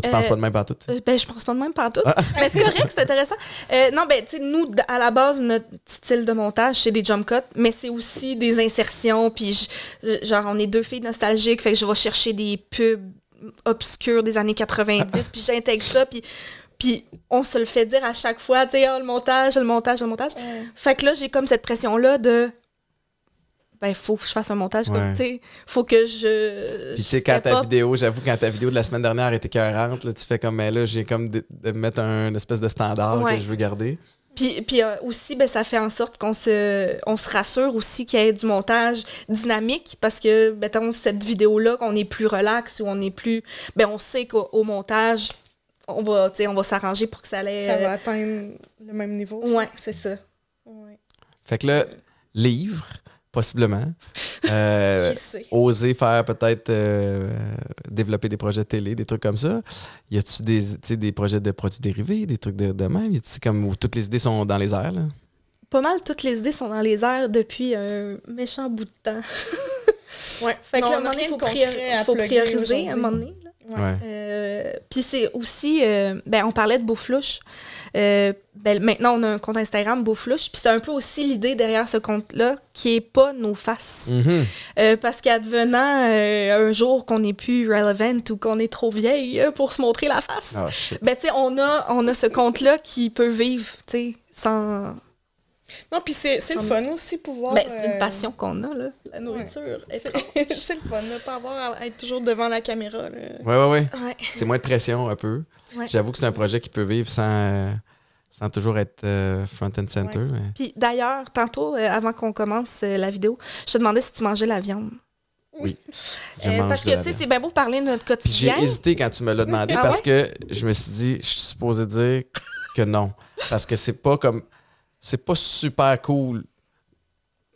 tu penses euh, pas de même partout? Euh, ben, je pense pas de même partout. Ah. Mais c'est correct, c'est intéressant. Euh, non, ben, tu sais, nous, à la base, notre style de montage, c'est des jump cuts, mais c'est aussi des insertions. Puis, genre, on est deux filles nostalgiques, fait que je vais chercher des pubs obscures des années 90, puis j'intègre ça, puis. Puis on se le fait dire à chaque fois, tu sais, ah, le montage, le montage, le montage. Fait que là, j'ai comme cette pression-là de ben faut que je fasse un montage faut que je, puis tu sais quand ta vidéo j'avoue quand ta vidéo de la semaine dernière était cohérente tu fais comme mais là j'ai comme de, mettre un espèce de standard que je veux garder puis, euh, aussi, ben, ça fait en sorte qu'on se, on se rassure aussi qu'il y ait du montage dynamique parce que, mettons, cette vidéo-là, qu'on est plus relax ou on est plus. Ben, on sait qu'au montage, on va, on va s'arranger pour que ça ait. Ça va atteindre le même niveau. Ouais, c'est ça. Fait que là, livre, possiblement. Euh, oser faire peut-être euh, développer des projets télé, des trucs comme ça. Y a-tu des, des projets de produits dérivés, des trucs de, même? Y tu comme toutes les idées sont dans les airs? Là? Pas mal, toutes les idées sont dans les airs depuis un méchant bout de temps. ouais. Fait à un moment donné, il faut prioriser à un moment donné. Euh, puis c'est aussi, euh, ben, on parlait de Beauflouche. Euh, ben, maintenant, on a un compte Instagram Beauflouche. Puis c'est un peu aussi l'idée derrière ce compte-là qui est pas nos faces. Parce mhm. euh, parce qu'advenant un jour qu'on n'est plus relevant ou qu'on est trop vieille pour se montrer la face, ah, ben, tu sais on, a, on a ce compte-là qui peut vivre sans, non, puis c'est, le fun aussi pouvoir. Ben, c'est une euh, passion qu'on a, là, la nourriture. C'est, le fun, ne pas avoir à être toujours devant la caméra. Là. Ouais, ouais, C'est moins de pression un peu. J'avoue que c'est un projet qui peut vivre sans, sans toujours être euh, front and center. Puis d'ailleurs, tantôt, euh, avant qu'on commence la vidéo, je te demandais si tu mangeais la viande. Oui. Je parce que, tu sais, c'est bien beau parler de notre quotidien. j'ai hésité quand tu me l'as demandé ah parce que je me suis dit, je suis supposé dire que non. Parce que c'est pas comme c'est pas super cool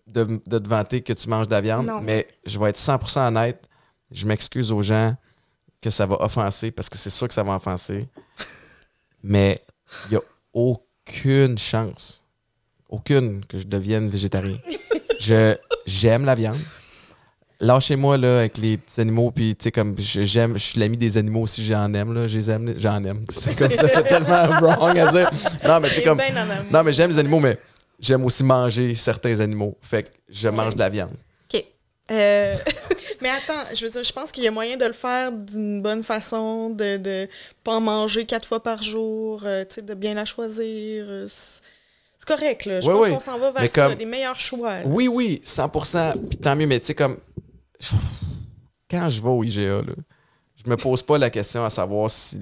de, de, te vanter que tu manges de la viande, mais je vais être 100% honnête. Je m'excuse aux gens que ça va offenser parce que c'est sûr que ça va offenser. mais il n'y a aucune chance, aucune que je devienne végétarien. je j'aime la viande. Lâchez-moi là avec les petits animaux puis tu sais comme j'aime je suis l'ami des animaux aussi j'en aime là j'en aime j'en aime c'est comme ça tellement wrong à dire non mais tu comme non mais j'aime les animaux mais j'aime aussi manger certains animaux fait que je mange de la viande ok euh, mais attends je veux dire je pense qu'il y a moyen de le faire d'une bonne façon de ne pas en manger quatre fois par jour euh, tu sais de bien la choisir euh, c'est correct là je pense qu'on s'en va vers ça, les meilleurs choix oui oui 100% puis tant mieux mais tu sais comme quand je vais au IGA, là, je me pose pas la question à savoir si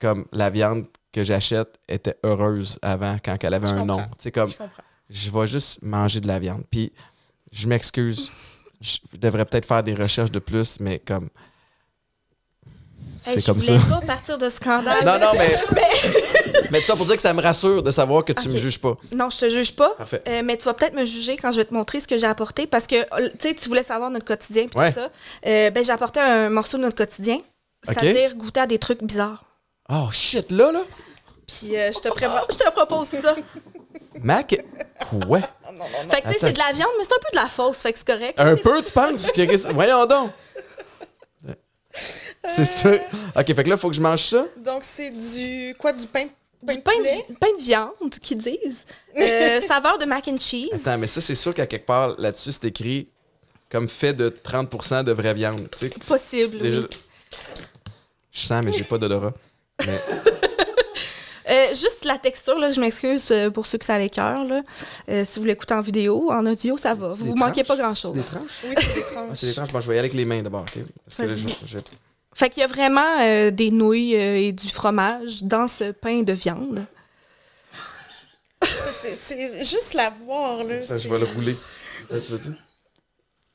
comme la viande que j'achète était heureuse avant quand elle avait un nom. C'est comme je, vais juste manger de la viande. Puis je m'excuse. je devrais peut-être faire des recherches de plus, mais comme. c'est comme ça. Je voulais pas partir de scandale. non, non, mais... mais tu ça pour dire que ça me rassure de savoir que tu me juges pas. Non, je te juge pas. Parfait. Euh, mais tu vas peut-être me juger quand je vais te montrer ce que j'ai apporté parce que euh, tu sais, tu voulais savoir notre quotidien puis tout ça. Euh, ben, j'ai apporté un morceau de notre quotidien, c'est-à-dire goûter à des trucs bizarres. Oh shit, là, là. Puis euh, je, te je te propose ça. Mac, ouais. Fait que tu sais, c'est de la viande, mais c'est un peu de la fausse, fait que c'est correct. Un peu, tu penses? Voyons donc. C'est ça. OK, fait que là, faut que je mange ça. Donc, c'est du. Quoi, du pain ben, pain, de, viande, qu'ils disent. Euh, saveur de mac and cheese. Attends, mais ça, c'est sûr qu'à quelque part, là-dessus, c'est écrit comme fait de 30 de vraie viande. Possible, Je sens, mais j'ai pas d'odorat. Euh, juste la texture, je m'excuse euh, pour ceux que ça les cœurs. si vous l'écoutez en vidéo, en audio, ça va. Vous ne manquez pas grand-chose. C'est des tranches? Oui, c'est des ah, c'est des tranches. je vais avec les mains d'abord. OK? Fait qu'il y a vraiment euh, des nouilles euh, et du fromage dans ce pain de viande. C'est juste la voir, là. je vais le rouler. Euh, tu dire?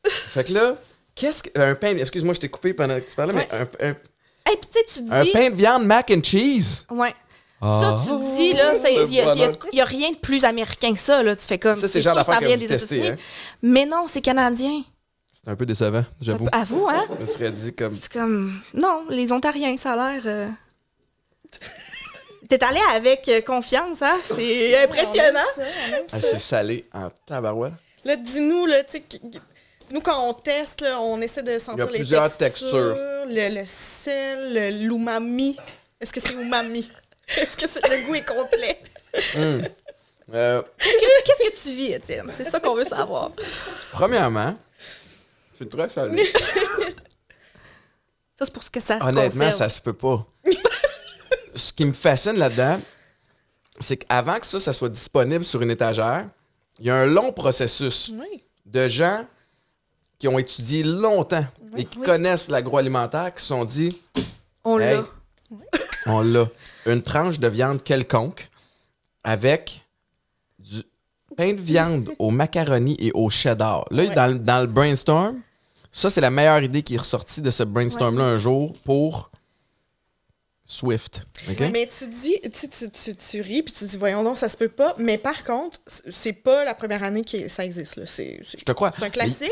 Fait que là, qu'est-ce qu'un pain... Excuse-moi, je t'ai coupé pendant que tu parlais, mais un... tu dis... Un pain de viande mac and cheese? Ouais. Ah. Ça, tu dis, là, il n'y a, rien de plus américain que ça, là. Tu fais comme. Ça, c'est genre la ça des États-Unis. Hein. Mais non, c'est canadien. C'est un peu décevant, j'avoue. À vous, hein? Je me serais dit comme. C'est comme. Non, les Ontariens, ça a l'air. Euh, t'es allé avec euh, confiance, hein? C'est impressionnant. Ah, c'est salé en tabarouette. Là, dis-nous, là, tu nous, quand on teste, on essaie de sentir les textures, textures. Le, le, sel, l'umami. Est-ce que c'est umami? Est-ce que le goût est complet? Hmm. Euh, qu'est-ce que tu vis, Étienne? C'est ça qu'on veut savoir. Premièrement, ça, c'est pour ce que ça Honnêtement, ça se peut pas. ce qui me fascine là-dedans, c'est qu'avant que ça, ça soit disponible sur une étagère, il y a un long processus de gens qui ont étudié longtemps et qui connaissent l'agroalimentaire, qui se sont dit On l'a. On l'a. Une tranche de viande quelconque avec du pain de viande aux macaroni et au cheddar. Là, dans, dans le brainstorm, ça, c'est la meilleure idée qui est ressortie de ce brainstorm-là un jour pour Swift. Mais tu dis, tu, tu, tu, ris, puis tu dis, voyons non ça se peut pas. Mais par contre, c'est pas la première année que ça existe. Là. C'est, Je te crois. C'est un classique.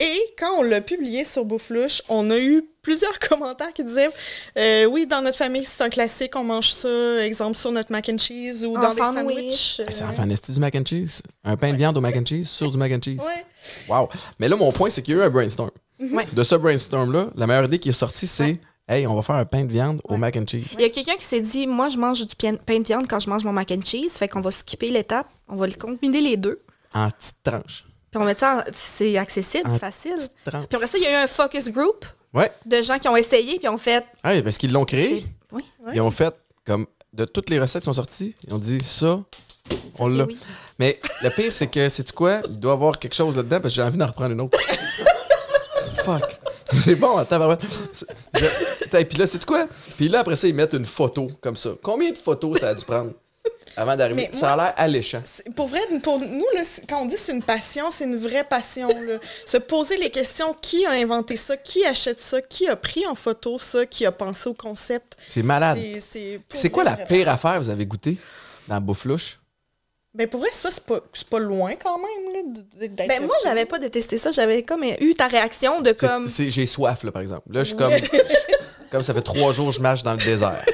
Et quand on l'a publié sur Bouflouche, on a eu plusieurs commentaires qui disaient, euh, oui, dans notre famille, c'est un classique, on mange ça, exemple, sur notre mac and cheese ou dans sandwich. des sandwichs. Euh... C'est un du mac and cheese. Un pain de viande au mac and cheese sur du mac and cheese. Ouais. Wow. Mais là, mon point, c'est qu'il y a eu un brainstorm. De ce brainstorm-là, la meilleure idée qui est sortie, c'est Hey, on va faire un pain de viande au mac and cheese. Il y a quelqu'un qui s'est dit Moi, je mange du pain de viande quand je mange mon mac and cheese. Fait qu'on va skipper l'étape. On va le combiner les deux. En petites tranches. Puis on met ça C'est accessible, c'est facile. Puis après ça, il y a eu un focus group de gens qui ont essayé. Puis ont fait. Ah, oui, parce qu'ils l'ont créé. Oui. Ils ont fait comme. De toutes les recettes qui sont sorties, ils ont dit ça, on l'a. Mais le pire, c'est que, c'est tu quoi? Il doit y avoir quelque chose là-dedans parce que j'ai envie d'en reprendre une autre. Fuck. C'est bon, attends, Et puis là, c'est quoi? Puis là, après ça, ils mettent une photo comme ça. Combien de photos ça a dû prendre? avant d'arriver. Ça a l'air alléchant. Pour vrai, pour nous, quand on dit c'est une passion, c'est une vraie passion. Se poser les questions qui a inventé ça, qui achète ça, qui a pris en photo ça, qui a pensé au concept. C'est malade. C'est quoi la pire affaire vous avez goûté dans la bouffe ben pour vrai, ça, c'est pas, pas loin quand même. Là, ben moi, j'avais pas détesté ça. J'avais comme eu ta réaction de comme. J'ai soif, là, par exemple. Là, je suis comme. comme ça fait trois jours que je marche dans le désert.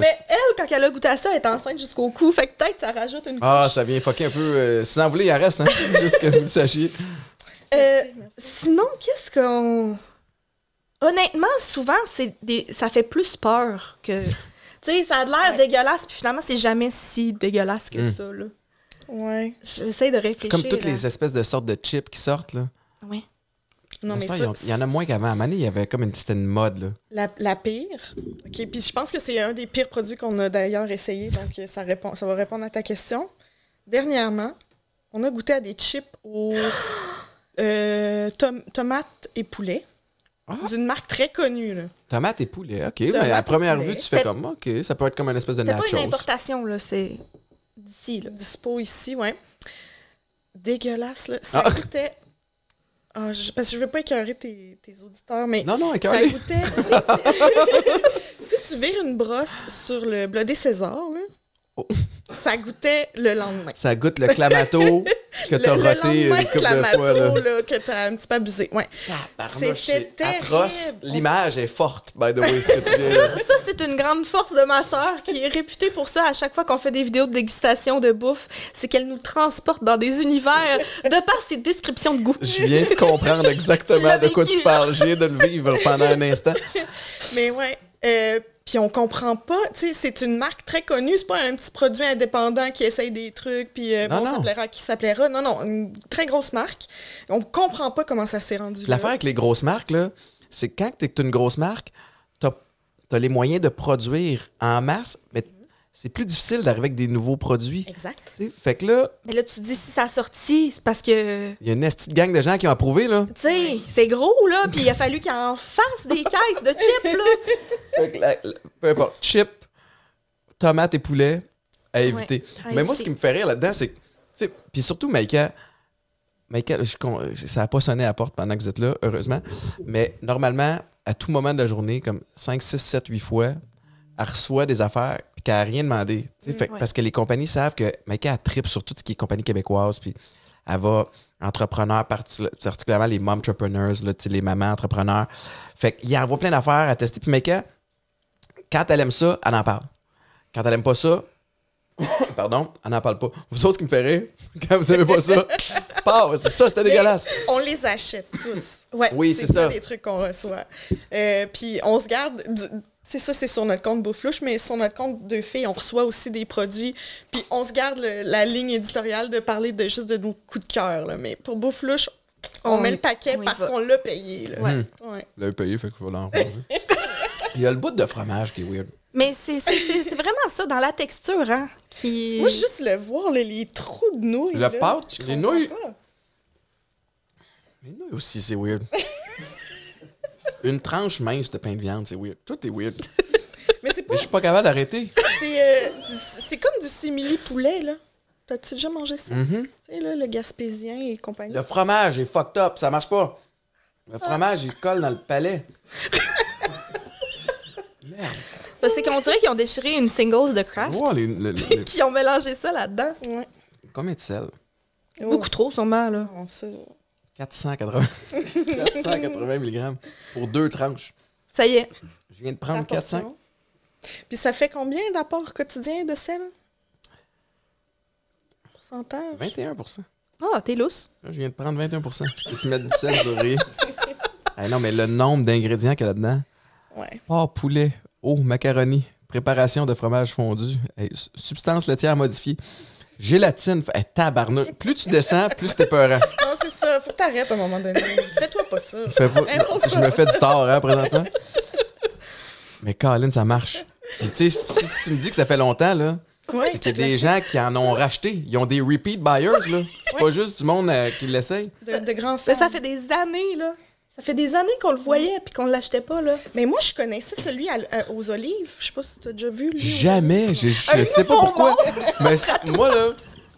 Mais elle, quand elle a goûté à ça, elle est enceinte jusqu'au cou. Fait que peut-être ça rajoute une ah, couche. Ah, ça vient fucker un peu. Euh, vous voulez, il en reste, hein, juste que vous le sachiez. Euh, sinon, qu'est-ce qu'on. Honnêtement, souvent, c'est des... ça fait plus peur que. tu sais, ça a l'air dégueulasse, puis finalement, c'est jamais si dégueulasse que hmm. ça, là. Oui. J'essaie de réfléchir. Comme toutes les espèces de sortes de chips qui sortent, là. Oui. il y en a moins qu'avant. À il y avait comme une, c'était une mode. Là. La, pire. Ok. Puis je pense que c'est un des pires produits qu'on a d'ailleurs essayé. Donc, euh, ça, ça va répondre à ta question. Dernièrement, on a goûté à des chips aux euh, tomates et poulet. Ah! D'une marque très connue. Là. Tomates et poulet, OK. mais à première vue, tu fais comme, OK, ça peut être comme une espèce de nachos. C'est pas une importation, là. C'est d'ici, là. Dispo ici, ouais. Dégueulasse, là. Ça goûtait ah. ah, je, parce que je veux pas écœurer tes, auditeurs, mais non, non, ça goûtait si tu vires une brosse sur le et César, là, ça goûtait le lendemain. Ça goûte le clamato que t'as le, roté le une couple clamato, Là. que t'as un petit peu abusé. Ouais. C'était atroce. L'image est forte, by the way. ça, c'est une grande force de ma sœur qui est réputée pour ça à chaque fois qu'on fait des vidéos de dégustation de bouffe. C'est qu'elle nous transporte dans des univers de par ses descriptions de goût. Je viens de comprendre exactement de quoi tu parles. Je viens de le vivre pendant un instant. Mais ouais. Euh, puis on comprend pas, tu sais, c'est une marque très connue, c'est pas un petit produit indépendant qui essaye des trucs, puis euh, qui ça Non, non, une très grosse marque. On comprend pas comment ça s'est rendu. L'affaire avec les grosses marques, là, c'est quand es une grosse marque, tu as les moyens de produire en masse, mais c'est plus difficile d'arriver avec des nouveaux produits. Exact. fait que là. Mais là, tu dis si ça a sorti, c'est parce que. Il y a une petite gang de gens qui ont approuvé, là. Tu sais, c'est gros, là, puis il a fallu qu'ils en fassent des caisses de chips, là. peu importe. Chips, tomates et poulet à éviter. Mais moi, ce qui me fait rire là-dedans, c'est que. Puis surtout, Maïka. Maïka, ça n'a pas sonné à la porte pendant que vous êtes là, heureusement. Mais normalement, à tout moment de la journée, comme 5, 6, 7, 8 fois, elle reçoit des affaires n'a rien demandé. Mm, parce que les compagnies savent que Mikey, elle tripe sur tout ce qui est compagnie québécoise, puis elle va entrepreneur, particulièrement les momtrepreneurs, entrepreneurs, les mamans entrepreneurs. Fait qu'il envoie plein d'affaires à tester. Puis quand elle aime ça, elle en parle. Quand elle aime pas ça, pardon, elle n'en parle pas. Vous autres, ce qui me fait rire, quand vous aimez pas ça, pas, c'est ça, c'était dégueulasse. On les achète tous. oui, c'est ça. les trucs qu'on reçoit. Euh, puis on se garde... Du c'est ça, c'est sur notre compte Bouflouche, mais sur notre compte de Filles, on reçoit aussi des produits. Puis on se garde la ligne éditoriale de parler de juste de nos coups de cœur. Mais pour Bouflouche, on, met le paquet parce qu'on l'a payé. Là. Hum. L'a payé, fait que je vais l'en Il y a le bout de fromage qui est weird. Mais c'est vraiment ça, dans la texture, hein, qui... Moi, juste le voir, les, trous de nouilles. Le pâte, les nouilles... Les nouilles aussi, c'est weird. Une tranche mince de pain de viande, c'est weird. Tout est weird. Mais c'est pas. je suis pas capable d'arrêter. C'est, euh, comme du simili poulet, là. T'as-tu déjà mangé ça? Mm-hmm. Tu sais, là, le Gaspésien et compagnie. Le fromage est fucked up, ça marche pas. Le ah. fromage, il colle dans le palais. Merde. C'est comme qu'on dirait qu'ils ont déchiré une singles de Kraft. qui ont mélangé ça là-dedans. Combien de sel? Oh. Beaucoup trop, sûrement, là. On 480, mg pour deux tranches. Ça y est. Je viens de prendre 400. Puis ça fait combien d'apports quotidien de sel? 21 Ah, t'es lousse. je viens de prendre 21 Je peux te mettre du sel doré. ah, non, mais le nombre d'ingrédients qu'il y a là-dedans. Ouais. poulet, eau, macaroni, préparation de fromage fondu, substance laitière modifiée, gélatine. Hey, tabarnouche. Plus tu descends, plus t'es peurant. Faut que t'arrêtes à un moment donné. Fais-toi pas ça. Je me fais du tort, hein, présentement. Mais Colin, ça marche. tu sais, si, tu me dis que ça fait longtemps, là. Oui, C'était des gens qui en ont racheté. Ils ont des repeat buyers, là. C'est pas juste du monde euh, qui l'essaye. De, grands fans. Mais ça fait des années, là. Ça fait des années qu'on le voyait puis qu'on l'achetait pas là. Mais moi je connaissais celui euh, aux olives. Je sais pas si tu as déjà vu. Lui, Jamais. Je, sais pas pourquoi. mais moi là,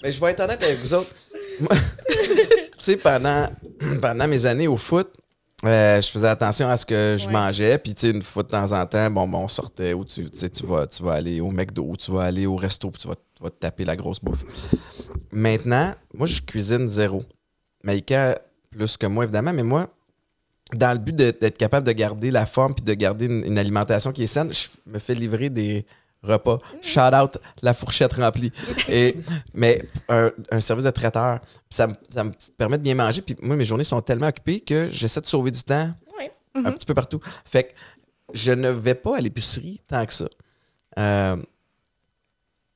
mais je vais être honnête avec vous autres. Moi, sais, pendant, pendant mes années au foot, euh, je faisais attention à ce que je mangeais. Puis, tu sais, une fois de temps en temps, bon, bon on sortait où tu, tu, vas, tu vas aller au McDo, tu vas aller au resto, puis tu vas, te taper la grosse bouffe. Maintenant, moi, je cuisine zéro. a plus que moi, évidemment, mais moi, dans le but d'être capable de garder la forme puis de garder une alimentation qui est saine, je me fais livrer des, repas. Shout out la fourchette remplie. Et, mais un, service de traiteur, ça, me permet de bien manger. Puis moi, mes journées sont tellement occupées que j'essaie de sauver du temps un mhm. petit peu partout. Fait que je ne vais pas à l'épicerie tant que ça. Euh,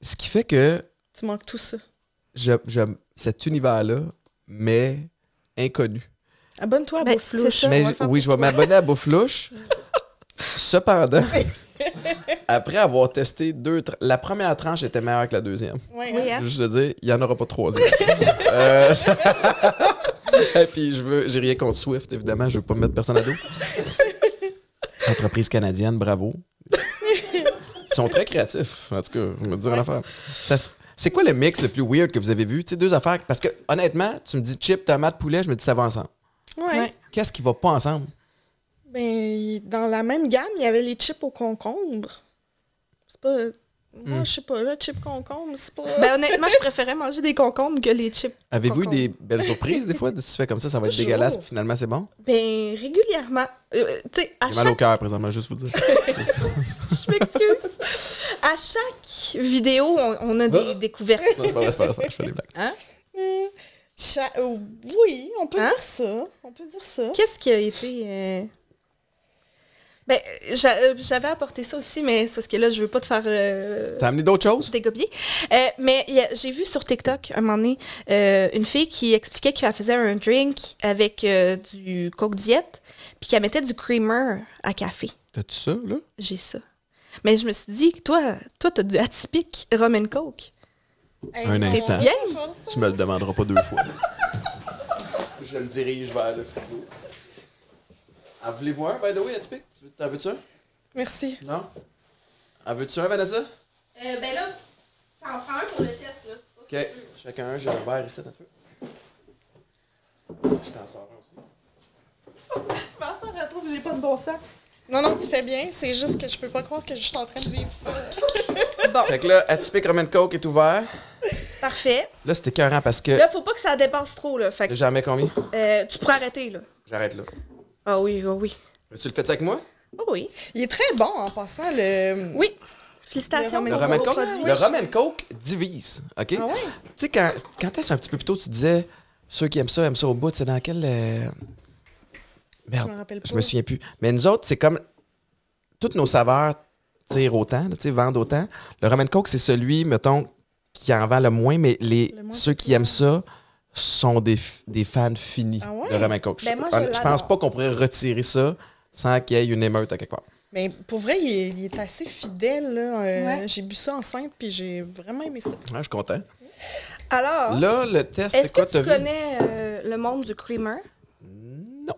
ce qui fait que. Tu manques tout ça. cet univers-là, mais inconnu. Abonne-toi à ben, oui, je vais m'abonner à Beauflouche. Cependant. Après avoir testé deux. la première tranche était meilleure que la deuxième. Oui, oui hein? Hein? Je te dire, il n'y en aura pas trois. Euh, Et puis, je veux, j'ai rien contre Swift, évidemment. Je ne veux pas mettre personne à dos. Entreprise canadienne, bravo. Ils sont très créatifs. En tout cas, On me dire ouais. affaire. c'est quoi le mix le plus weird que vous avez vu? Tu sais, deux affaires. Parce que, honnêtement, tu me dis chip, tomate, poulet, je me dis ça va ensemble. Ouais. Qu'est-ce qui va pas ensemble? Ben, dans la même gamme, il y avait les chips aux concombres. C'est pas. Moi, hmm. je sais pas, là, chips concombres, c'est pas. Ben, honnêtement, je préférais manger des concombres que les chips. Avez-vous eu des belles surprises, des fois, de se fait comme ça, ça va être dégueulasse, puis finalement, c'est bon? Ben, régulièrement. Euh, tu sais, J'ai mal au cœur, présentement, juste vous dire. je m'excuse. À chaque vidéo, on, a des ah. découvertes. Non, c'est pas vrai, pas vrai, je fais des blagues. Hein? Euh, oui, on peut hein? dire ça. On peut dire ça. Qu'est-ce qui a été euh, ben, euh, j'avais apporté ça aussi, mais parce que là, je veux pas te faire. Euh, t'as amené d'autres choses? Dégobier. Euh, mais j'ai vu sur TikTok, un moment donné, euh, une fille qui expliquait qu'elle faisait un drink avec du coke diète, puis qu'elle mettait du creamer à café. T'as-tu ça, là? J'ai ça. Mais je me suis dit, toi, toi, t'as du atypique rum and coke. un instant. Tu me le demanderas pas deux fois. je me dirige vers le frigo. En voulez-vous un, by the way, atypique? T'en veux-tu un? Merci. Non? En veux-tu un, Vanessa? Euh, ben là, ça en prend un pour le test, là. OK. Chacun un, j'ai un verre ici, un peu. Je t'en sors un aussi. je m'en j'ai pas de bon sens. Non, non, tu fais bien. C'est juste que je peux pas croire que je suis en train de vivre ça. bon. Fait que là, Atypique Roman Coke est ouvert. Parfait. Là, c'était écœurant parce que... Là, faut pas que ça dépense trop, là. Fait que... Jamais combien? Euh, tu pourrais arrêter, là. J'arrête là. Ah oui, ah oui. Tu le fais avec moi? Oh oui. Il est très bon en passant le. Oui. Félicitations. Le Roman Coke, le Roman Coke divise. OK? Ah oui? Tu sais, quand, quand est-ce un petit peu plus tôt, tu disais ceux qui aiment ça aiment ça au bout, c'est dans quel. Euh, merde. Je, me me souviens plus. Mais nous autres, c'est comme. Toutes nos saveurs tirent autant, vendent autant. Le Roman Coke, c'est celui, mettons, qui en vend le moins, mais les, ceux qui aiment ça sont des, fans finis ah de Romain ben, je, pense pas qu'on pourrait retirer ça sans qu'il y ait une émeute à quelque part. Mais ben, pour vrai, il est, assez fidèle. Euh, j'ai bu ça enceinte, puis j'ai vraiment aimé ça. je suis content. Alors, là, le test, c'est quoi? Que tu connais euh, le monde du creamer? Non.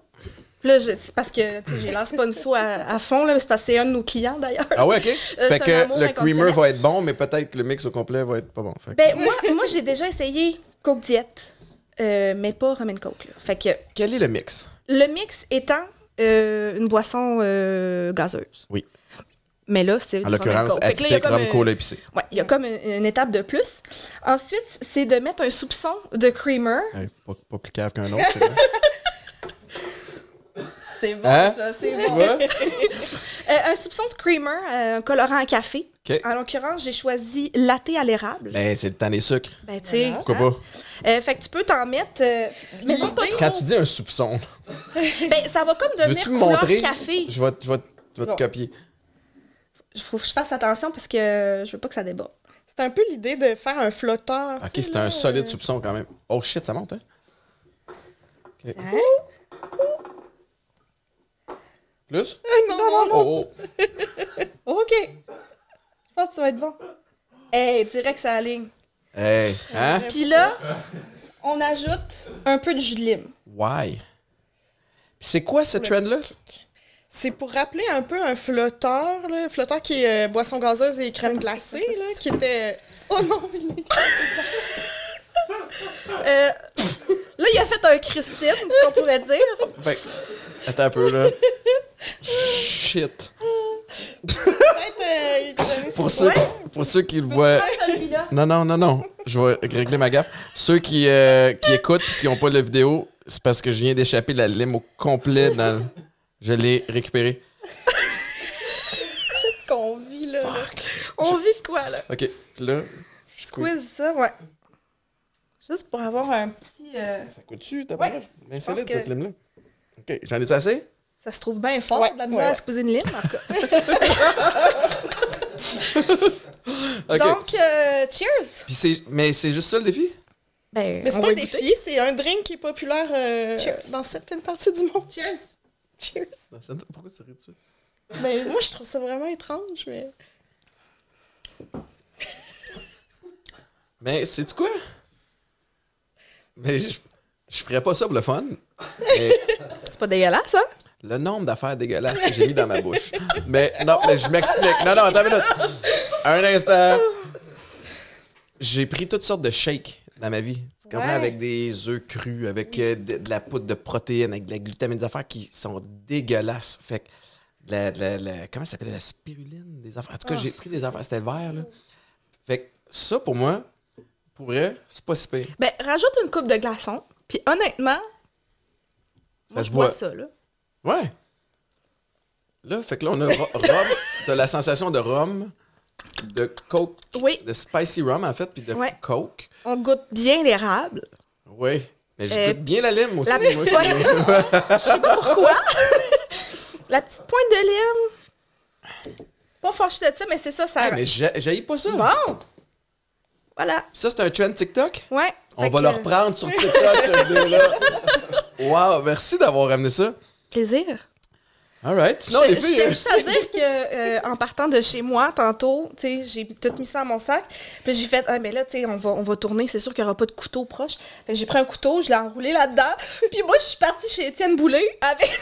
Là, c'est parce que j'ai l'air sponso à, fond, là, c'est parce que c'est un de nos clients d'ailleurs. Ah ouais, ok. Euh, fait que le creamer va être bon, mais peut-être que le mix au complet va être pas bon. ben, moi, moi j'ai déjà essayé Coke Diet. Euh, mais pas rum and coke. Fait que, Quel est le mix? Le mix étant euh, une boisson euh, gazeuse. Oui. Mais là, c'est En l'occurrence, avec Rum Cola épicé. Ouais, il y a comme une, étape de plus. Ensuite, c'est de mettre un soupçon de creamer. pas, pas plus cave qu'un autre, c'est bon, hein? ça, c'est Tu vois? un soupçon de creamer, un colorant à café, en l'occurrence, j'ai choisi latte à l'érable. Ben, c'est le temps des sucres. Ben, tu sais. Pourquoi pas? Euh, fait que tu peux t'en mettre. Euh, mais pas Quand tu dis un soupçon. ben, ça va comme devenir couleur café. Je vais, je vais, je te copier. Il faut que je fasse attention parce que je veux pas que ça déborde. C'est un peu l'idée de faire un flotteur. Ok, c'est un solide soupçon quand même. Oh shit, ça monte, hein? Plus? Ah, non, non, non. Oh, oh. OK. Oh, ça va être bon. Hey, direct, ça aligne. Hey, hein? Puis là, on ajoute un peu de jus de lime. Why? c'est quoi ce trend-là? C'est pour rappeler un peu un flotteur, là. flotteur qui est euh, boisson gazeuse et crème glacée, là, qui était. Euh, oh non, il euh, là, il a fait un Christine, on pourrait dire. Ben, attends un peu, là. Shit. Euh, pour, ceux, pour ceux qui le voient. Non, non, non, non. Je vais régler ma gaffe. Ceux qui, euh, qui écoutent et qui n'ont pas la vidéo, c'est parce que je viens d'échapper la lime au complet. Je l'ai récupérée. qu'on vit là. On vit de quoi là? Ok, là. je squeeze. ça, ouais. Juste pour avoir un petit. Euh, ça coûte-tu, t'as ouais. c'est que- cette lime-là. Ok, j'en ai assez? Ça se trouve bien fort, de la misère à se poser une ligne, en tout cas. Donc, euh, cheers! mais c'est juste ça le défi? Ben, mais c'est pas un défi, c'est un drink qui est populaire euh, dans certaines parties du monde. Cheers! Cheers! Pourquoi tu ris dessus? Ben, moi, je trouve ça vraiment étrange, mais. Mais, c'est quoi? Mais je, je ferais pas ça pour le fun. c'est pas dégueulasse, hein? le nombre d'affaires dégueulasses que j'ai mis dans ma bouche. Mais non, mais je m'explique. Non, non, attends une minute. Un instant. J'ai pris toutes sortes de shakes dans ma vie. comme avec des œufs crus, avec euh, de, la poudre de protéines, avec de la glutamine, des affaires qui sont dégueulasses. Fait que comment ça s'appelle la spiruline des affaires. En tout cas, ah, j'ai pris des affaires, c'était le vert là. Fait que ça pour moi, pourrait. vrai, c'est pas si pire. Ben, rajoute une coupe de glaçons. Puis honnêtement, moi, je bois ça, là. Ouais. Là, fait que là, on a la sensation de rhum, de coke, de spicy rum, en fait, puis de coke. On goûte bien l'érable. Oui. Mais je euh, goûte bien la lime aussi. moi, je sais pas pourquoi. la petite pointe de lime. Pas fort de ça, mais c'est ça, ça. Ah, mais j'ai pas ça. Bon. Voilà. Ça, c'est un trend TikTok? Ouais. On va le reprendre sur TikTok, ce vidéo-là. Wow, merci d'avoir ramené ça plaisir. All euh, juste à dire que euh, en partant de chez moi tantôt, j'ai tout mis ça dans mon sac. Puis j'ai fait ah mais là on va on va tourner, c'est sûr qu'il n'y aura pas de couteau proche. J'ai pris un couteau, je l'ai enroulé là-dedans. Puis moi je suis partie chez Étienne Boulay avec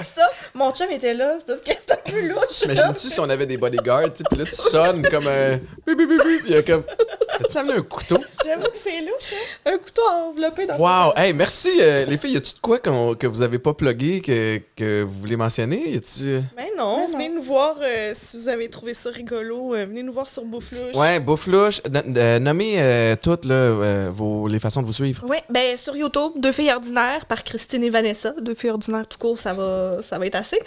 ça. Mon chum était là parce que c'était plus louche. imagine tu si on avait des bodyguards, puis là tu sonnes comme un il y a comme as-tu amené un couteau J'avoue que c'est louche. Hein. Un couteau enveloppé dans Wow, hey, merci euh, les filles, y a-tu de quoi que vous avez pas plugué que que vous voulez mais euh? ben non, ben venez nous voir euh, si vous avez trouvé ça rigolo. Euh, venez nous voir sur Boufflouche. Ouais, Boufflouche. Nommez toutes les façons de vous suivre. Oui, ben sur YouTube, Deux filles ordinaires par Christine et Vanessa. Deux filles ordinaires tout court, ça va, ça va être assez.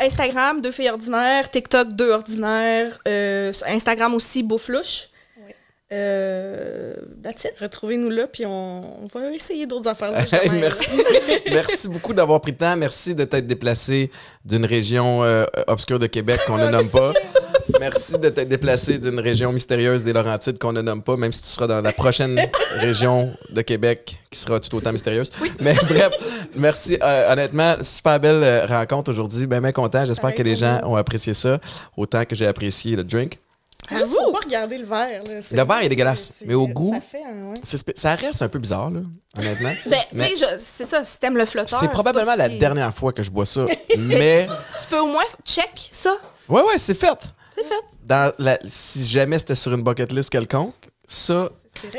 Instagram, Deux filles ordinaires. TikTok, Deux ordinaires. Instagram aussi, Boufflouche. Euh, retrouvez-nous là, puis on, va essayer d'autres affaires. Là, merci. merci beaucoup d'avoir pris le temps. Merci de t'être déplacé d'une région euh, obscure de Québec qu'on ne nomme pas. Merci de t'être déplacé d'une région mystérieuse des Laurentides qu'on ne nomme pas, même si tu seras dans la prochaine région de Québec qui sera tout autant mystérieuse. Mais bref, merci. Euh, honnêtement, super belle euh, rencontre aujourd'hui. Bien, bien content. J'espère que les gens ont apprécié ça autant que j'ai apprécié le drink. C'est juste, faut pas regarder le verre. Le verre est dégueulasse, mais au goût, hein, ça, reste un peu bizarre, là, honnêtement. ben, c'est ça, si t'aimes le flotteur. C'est probablement la dernière fois que je bois ça, mais. Tu peux au moins check ça. Ouais, ouais, c'est fait. C'est fait. Si jamais c'était sur une bucket list quelconque, ça,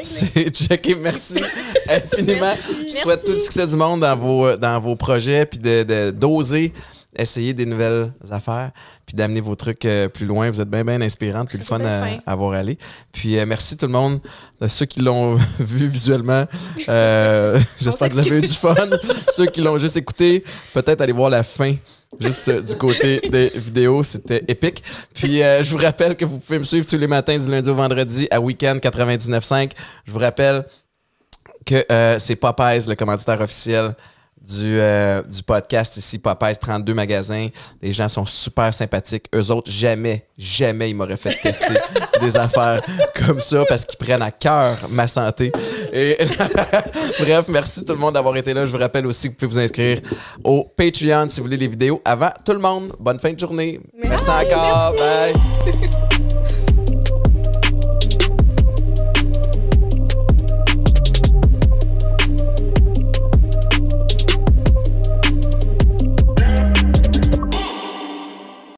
c'est checké. Merci infiniment. Je souhaite tout le succès du monde dans vos, dans vos projets, puis d'oser. De, d'oser essayer des nouvelles affaires, puis d'amener vos trucs euh, plus loin. Vous êtes bien, bien inspirant, plus le fun à, voir aller. Puis euh, merci tout le monde, euh, ceux qui l'ont vu visuellement. J'espère que vous avez eu du fun. ceux qui l'ont juste écouté, peut-être aller voir la fin juste du côté des vidéos, c'était épique. Puis je vous rappelle que vous pouvez me suivre tous les matins du lundi au vendredi à week Weekend 99.5. Je vous rappelle que c'est Popeyes, le commanditaire officiel du, euh, du podcast ici, Popeyes 32 magasins. Les gens sont super sympathiques. Eux autres, jamais, jamais ils m'auraient fait tester des affaires comme ça parce qu'ils prennent à cœur ma santé. Et Bref, merci tout le monde d'avoir été là. Je vous rappelle aussi que vous pouvez vous inscrire au Patreon si vous voulez les vidéos avant tout le monde. Bonne fin de journée. Merci, encore. Bye.